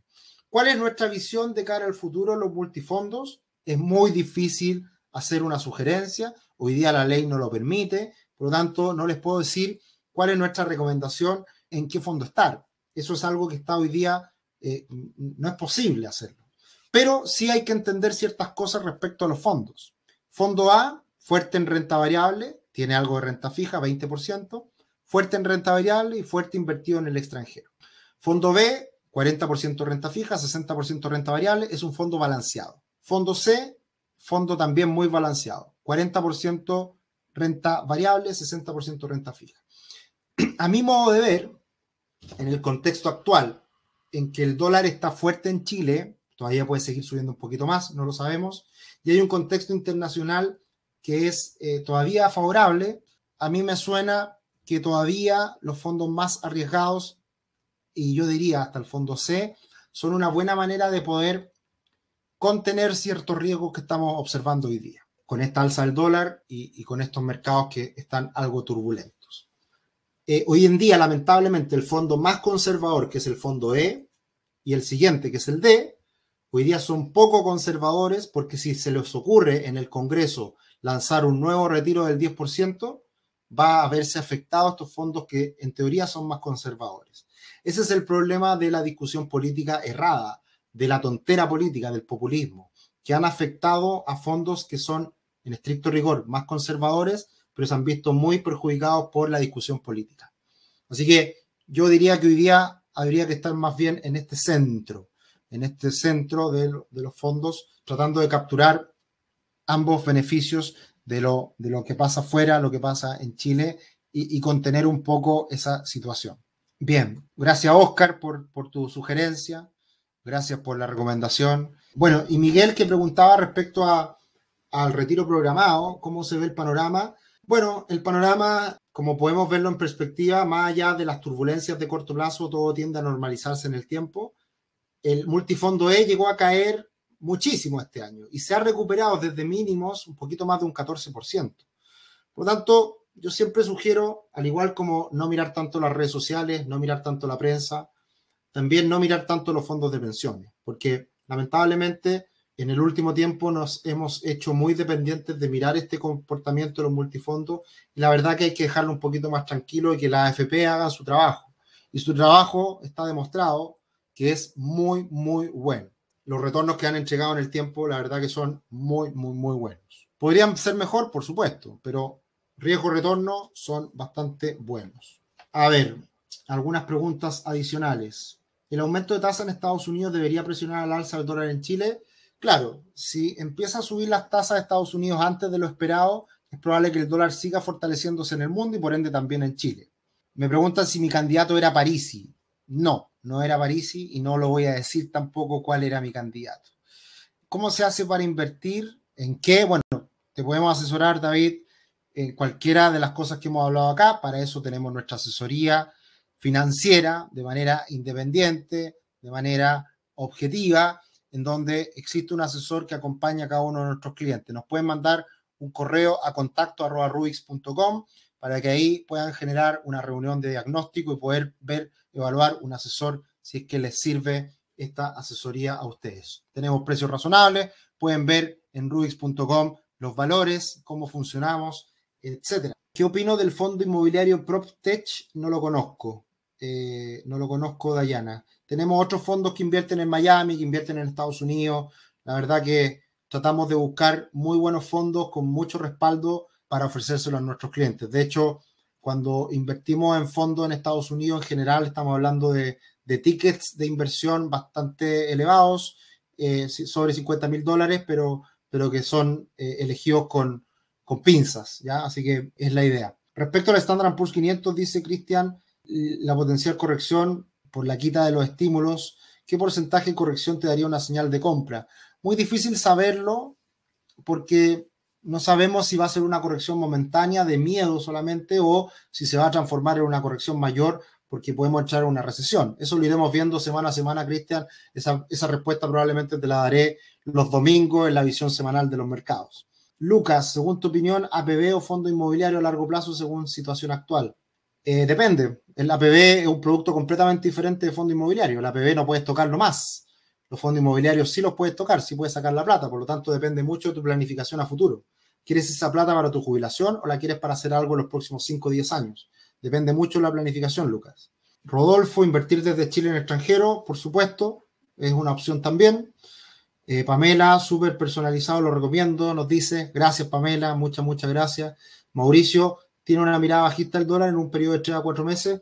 ¿Cuál es nuestra visión de cara al futuro de los multifondos? Es muy difícil hacer una sugerencia. Hoy día la ley no lo permite. Por lo tanto, no les puedo decir cuál es nuestra recomendación en qué fondo estar. Eso es algo que está hoy día, eh, no es posible hacerlo. Pero sí hay que entender ciertas cosas respecto a los fondos. Fondo A, fuerte en renta variable, tiene algo de renta fija, 20%, fuerte en renta variable y fuerte invertido en el extranjero. Fondo B, 40% renta fija, 60% renta variable, es un fondo balanceado. Fondo C, fondo también muy balanceado, 40% renta variable, 60% renta fija. A mi modo de ver, en el contexto actual, en que el dólar está fuerte en Chile, todavía puede seguir subiendo un poquito más, no lo sabemos, y hay un contexto internacional que es eh, todavía favorable, a mí me suena que todavía los fondos más arriesgados, y yo diría hasta el fondo C, son una buena manera de poder contener ciertos riesgos que estamos observando hoy día con esta alza del dólar y, con estos mercados que están algo turbulentos. Eh, hoy en día, lamentablemente, el fondo más conservador, que es el fondo E, y el siguiente, que es el D, hoy día son poco conservadores porque si se les ocurre en el Congreso lanzar un nuevo retiro del 10%, va a verse afectado a estos fondos que en teoría son más conservadores. Ese es el problema de la discusión política errada, de la tontera política, del populismo, que han afectado a fondos que son en estricto rigor más conservadores, pero se han visto muy perjudicados por la discusión política. Así que yo diría que hoy día habría que estar más bien en este centro, en este centro de, los fondos, tratando de capturar ambos beneficios de lo, de lo que pasa afuera, lo que pasa en Chile y, contener un poco esa situación. Bien, gracias Oscar por, por tu sugerencia, gracias por la recomendación. Bueno, y Miguel que preguntaba respecto a, al retiro programado, ¿cómo se ve el panorama? Bueno, el panorama, como podemos verlo en perspectiva, más allá de las turbulencias de corto plazo, todo tiende a normalizarse en el tiempo. El multifondo E llegó a caer muchísimo este año y se ha recuperado desde mínimos un poquito más de un 14%. Por lo tanto, yo siempre sugiero, al igual como no mirar tanto las redes sociales, no mirar tanto la prensa, también no mirar tanto los fondos de pensiones, porque lamentablemente en el último tiempo nos hemos hecho muy dependientes de mirar este comportamiento de los multifondos y la verdad que hay que dejarlo un poquito más tranquilo y que la AFP haga su trabajo. Y su trabajo está demostrado que es muy, muy bueno. Los retornos que han entregado en el tiempo, la verdad que son muy, muy, muy buenos. Podrían ser mejor, por supuesto, pero riesgo-retorno son bastante buenos. A ver, algunas preguntas adicionales. ¿El aumento de tasa en Estados Unidos debería presionar al alza del dólar en Chile? Claro, si empieza a subir las tasas de Estados Unidos antes de lo esperado, es probable que el dólar siga fortaleciéndose en el mundo y por ende también en Chile. Me preguntan si mi candidato era Parisi. No, no era Parisi y no lo voy a decir tampoco cuál era mi candidato. ¿Cómo se hace para invertir? ¿En qué? Bueno, te podemos asesorar, David, en cualquiera de las cosas que hemos hablado acá. Para eso tenemos nuestra asesoría financiera de manera independiente, de manera objetiva en donde existe un asesor que acompaña a cada uno de nuestros clientes. Nos pueden mandar un correo a contacto arroba para que ahí puedan generar una reunión de diagnóstico y poder ver, evaluar un asesor si es que les sirve esta asesoría a ustedes. Tenemos precios razonables, pueden ver en rubix.com los valores, cómo funcionamos, etc. ¿Qué opino del fondo inmobiliario PropTech? No lo conozco. Eh, no lo conozco, Dayana. Tenemos otros fondos que invierten en Miami, que invierten en Estados Unidos. La verdad que tratamos de buscar muy buenos fondos con mucho respaldo para ofrecérselo a nuestros clientes. De hecho, cuando invertimos en fondos en Estados Unidos en general, estamos hablando de, tickets de inversión bastante elevados, eh, sobre 50 mil dólares, pero, pero que son eh, elegidos con, con pinzas, ¿ya? Así que es la idea. Respecto al Standard Poor's 500, dice Cristian, la potencial corrección por la quita de los estímulos, ¿qué porcentaje de corrección te daría una señal de compra? Muy difícil saberlo porque no sabemos si va a ser una corrección momentánea de miedo solamente o si se va a transformar en una corrección mayor porque podemos echar una recesión. Eso lo iremos viendo semana a semana, Cristian. Esa, esa, respuesta probablemente te la daré los domingos en la visión semanal de los mercados. Lucas, según tu opinión, APB o fondo inmobiliario a largo plazo según situación actual. Eh, depende. El APB es un producto completamente diferente de fondo inmobiliario. El APB no puedes tocarlo más. Los fondos inmobiliarios sí los puedes tocar, sí puedes sacar la plata. Por lo tanto, depende mucho de tu planificación a futuro. ¿Quieres esa plata para tu jubilación o la quieres para hacer algo en los próximos 5 o 10 años? Depende mucho de la planificación, Lucas. Rodolfo, invertir desde Chile en extranjero, por supuesto, es una opción también. Eh, Pamela, súper personalizado, lo recomiendo, nos dice. Gracias, Pamela, muchas, muchas gracias. Mauricio, tiene una mirada bajista al dólar en un periodo de 3 a 4 meses.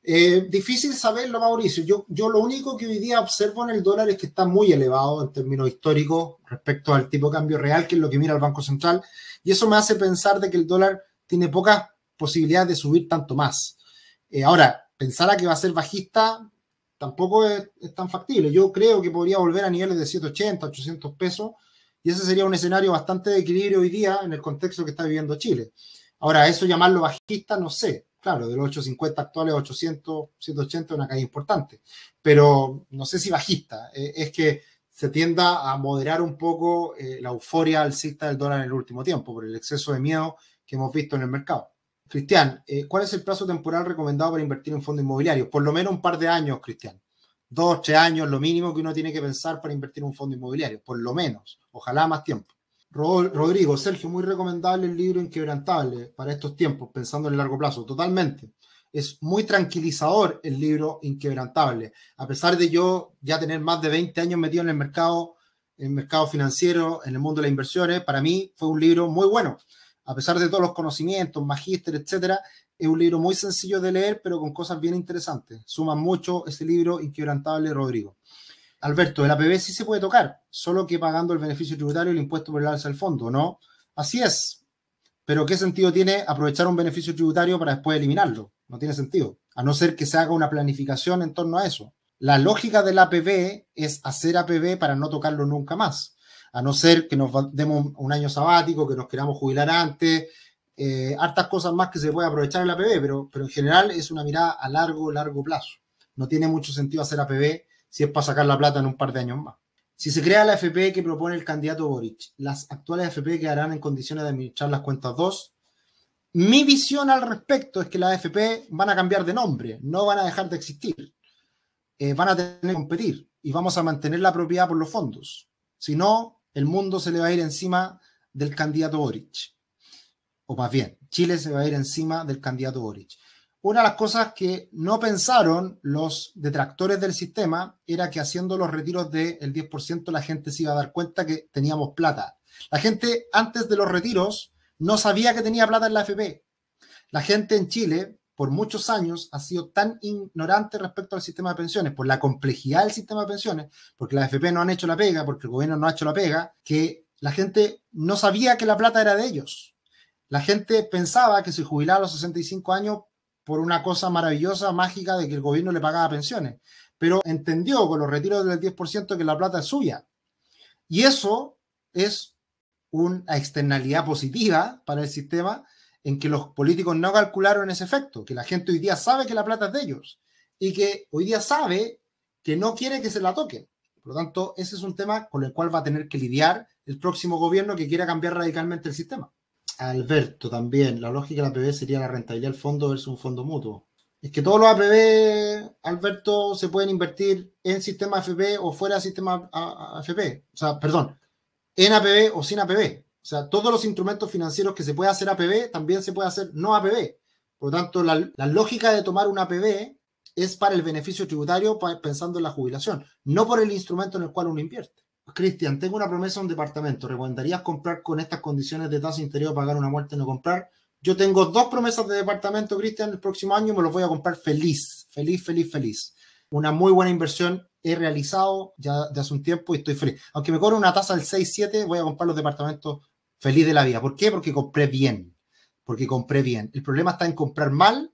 Eh, difícil saberlo, Mauricio. Yo, yo lo único que hoy día observo en el dólar es que está muy elevado en términos históricos respecto al tipo de cambio real, que es lo que mira el Banco Central. Y eso me hace pensar de que el dólar tiene pocas posibilidades de subir tanto más. Eh, ahora, pensar a que va a ser bajista tampoco es, tan factible. Yo creo que podría volver a niveles de 180, 800 pesos. Y ese sería un escenario bastante de equilibrio hoy día en el contexto que está viviendo Chile. Ahora, eso llamarlo bajista, no sé. Claro, de los 850 actuales, 800, 180, una caída importante. Pero no sé si bajista. Eh, es que se tienda a moderar un poco eh, la euforia alcista del dólar en el último tiempo por el exceso de miedo que hemos visto en el mercado. Cristian, eh, ¿cuál es el plazo temporal recomendado para invertir en fondos inmobiliarios? Por lo menos un par de años, Cristian. Dos, tres años, lo mínimo que uno tiene que pensar para invertir en un fondo inmobiliario, por lo menos. Ojalá más tiempo. Rodrigo, Sergio, muy recomendable el libro Inquebrantable para estos tiempos, pensando en el largo plazo, totalmente. Es muy tranquilizador el libro Inquebrantable. A pesar de yo ya tener más de 20 años metido en el mercado, en el mercado financiero, en el mundo de las inversiones, para mí fue un libro muy bueno. A pesar de todos los conocimientos, magíster, etcétera, es un libro muy sencillo de leer, pero con cosas bien interesantes. Suma mucho ese libro Inquebrantable, Rodrigo. Alberto, el APB sí se puede tocar, solo que pagando el beneficio tributario y el impuesto por el alza del fondo, ¿no? Así es. Pero ¿qué sentido tiene aprovechar un beneficio tributario para después eliminarlo? No tiene sentido, a no ser que se haga una planificación en torno a eso. La lógica del APB es hacer APB para no tocarlo nunca más, a no ser que nos demos un año sabático, que nos queramos jubilar antes, eh, hartas cosas más que se puede aprovechar el APB, pero, pero en general es una mirada a largo, largo plazo. No tiene mucho sentido hacer APB si es para sacar la plata en un par de años más. Si se crea la FP que propone el candidato Boric, las actuales FP quedarán en condiciones de administrar las cuentas 2. Mi visión al respecto es que las FP van a cambiar de nombre, no van a dejar de existir. Eh, van a tener que competir y vamos a mantener la propiedad por los fondos. Si no, el mundo se le va a ir encima del candidato Boric. O más bien, Chile se va a ir encima del candidato Boric una de las cosas que no pensaron los detractores del sistema era que haciendo los retiros del 10% la gente se iba a dar cuenta que teníamos plata. La gente antes de los retiros no sabía que tenía plata en la AFP. La gente en Chile por muchos años ha sido tan ignorante respecto al sistema de pensiones, por la complejidad del sistema de pensiones, porque la AFP no han hecho la pega, porque el gobierno no ha hecho la pega, que la gente no sabía que la plata era de ellos. La gente pensaba que si jubilaba a los 65 años por una cosa maravillosa, mágica de que el gobierno le pagaba pensiones, pero entendió con los retiros del 10% que la plata es suya. Y eso es una externalidad positiva para el sistema en que los políticos no calcularon ese efecto, que la gente hoy día sabe que la plata es de ellos y que hoy día sabe que no quiere que se la toquen. Por lo tanto, ese es un tema con el cual va a tener que lidiar el próximo gobierno que quiera cambiar radicalmente el sistema. Alberto también, la lógica de la APB sería la rentabilidad del fondo versus un fondo mutuo. Es que todos los APB, Alberto, se pueden invertir en sistema FP o fuera de sistema AFP. O sea, perdón, en APB o sin APB. O sea, todos los instrumentos financieros que se puede hacer APB también se puede hacer no APB. Por lo tanto, la, la lógica de tomar un APB es para el beneficio tributario pensando en la jubilación, no por el instrumento en el cual uno invierte. Cristian, tengo una promesa de un departamento. ¿Recomendarías comprar con estas condiciones de tasa interior, pagar una muerte, no comprar? Yo tengo dos promesas de departamento, Cristian, el próximo año me los voy a comprar feliz, feliz, feliz, feliz. Una muy buena inversión he realizado ya de hace un tiempo y estoy feliz. Aunque me cobre una tasa del 6-7, voy a comprar los departamentos feliz de la vida. ¿Por qué? Porque compré bien. Porque compré bien. El problema está en comprar mal,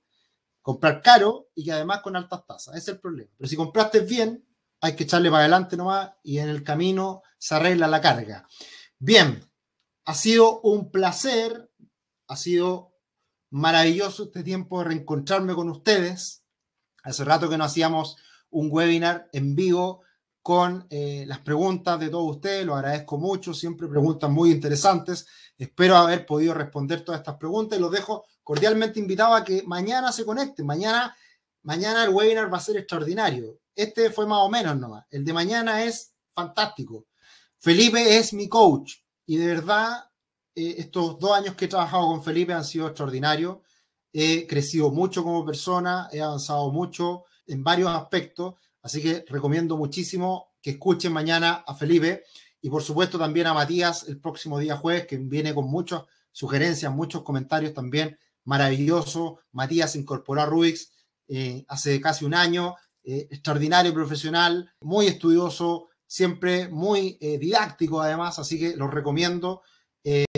comprar caro y además con altas tasas. Ese es el problema. Pero si compraste bien, hay que echarle para adelante nomás y en el camino se arregla la carga. Bien, ha sido un placer, ha sido maravilloso este tiempo de reencontrarme con ustedes. Hace rato que no hacíamos un webinar en vivo con eh, las preguntas de todos ustedes, lo agradezco mucho, siempre preguntas muy interesantes. Espero haber podido responder todas estas preguntas y los dejo cordialmente invitados a que mañana se conecten. Mañana Mañana el webinar va a ser extraordinario. Este fue más o menos nomás. El de mañana es fantástico. Felipe es mi coach y de verdad eh, estos dos años que he trabajado con Felipe han sido extraordinarios. He crecido mucho como persona, he avanzado mucho en varios aspectos, así que recomiendo muchísimo que escuchen mañana a Felipe y por supuesto también a Matías el próximo día jueves, que viene con muchas sugerencias, muchos comentarios también maravilloso Matías incorporó a Rubix eh, hace casi un año, eh, extraordinario profesional, muy estudioso, siempre muy eh, didáctico además, así que los recomiendo.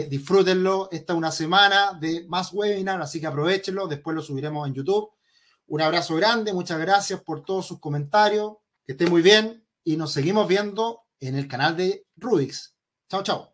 disfrútenlo, esta es una semana de más webinar, así que aprovechenlo, después lo subiremos en YouTube. Un abrazo grande, muchas gracias por todos sus comentarios, que estén muy bien y nos seguimos viendo en el canal de Rubix. Chao, chao.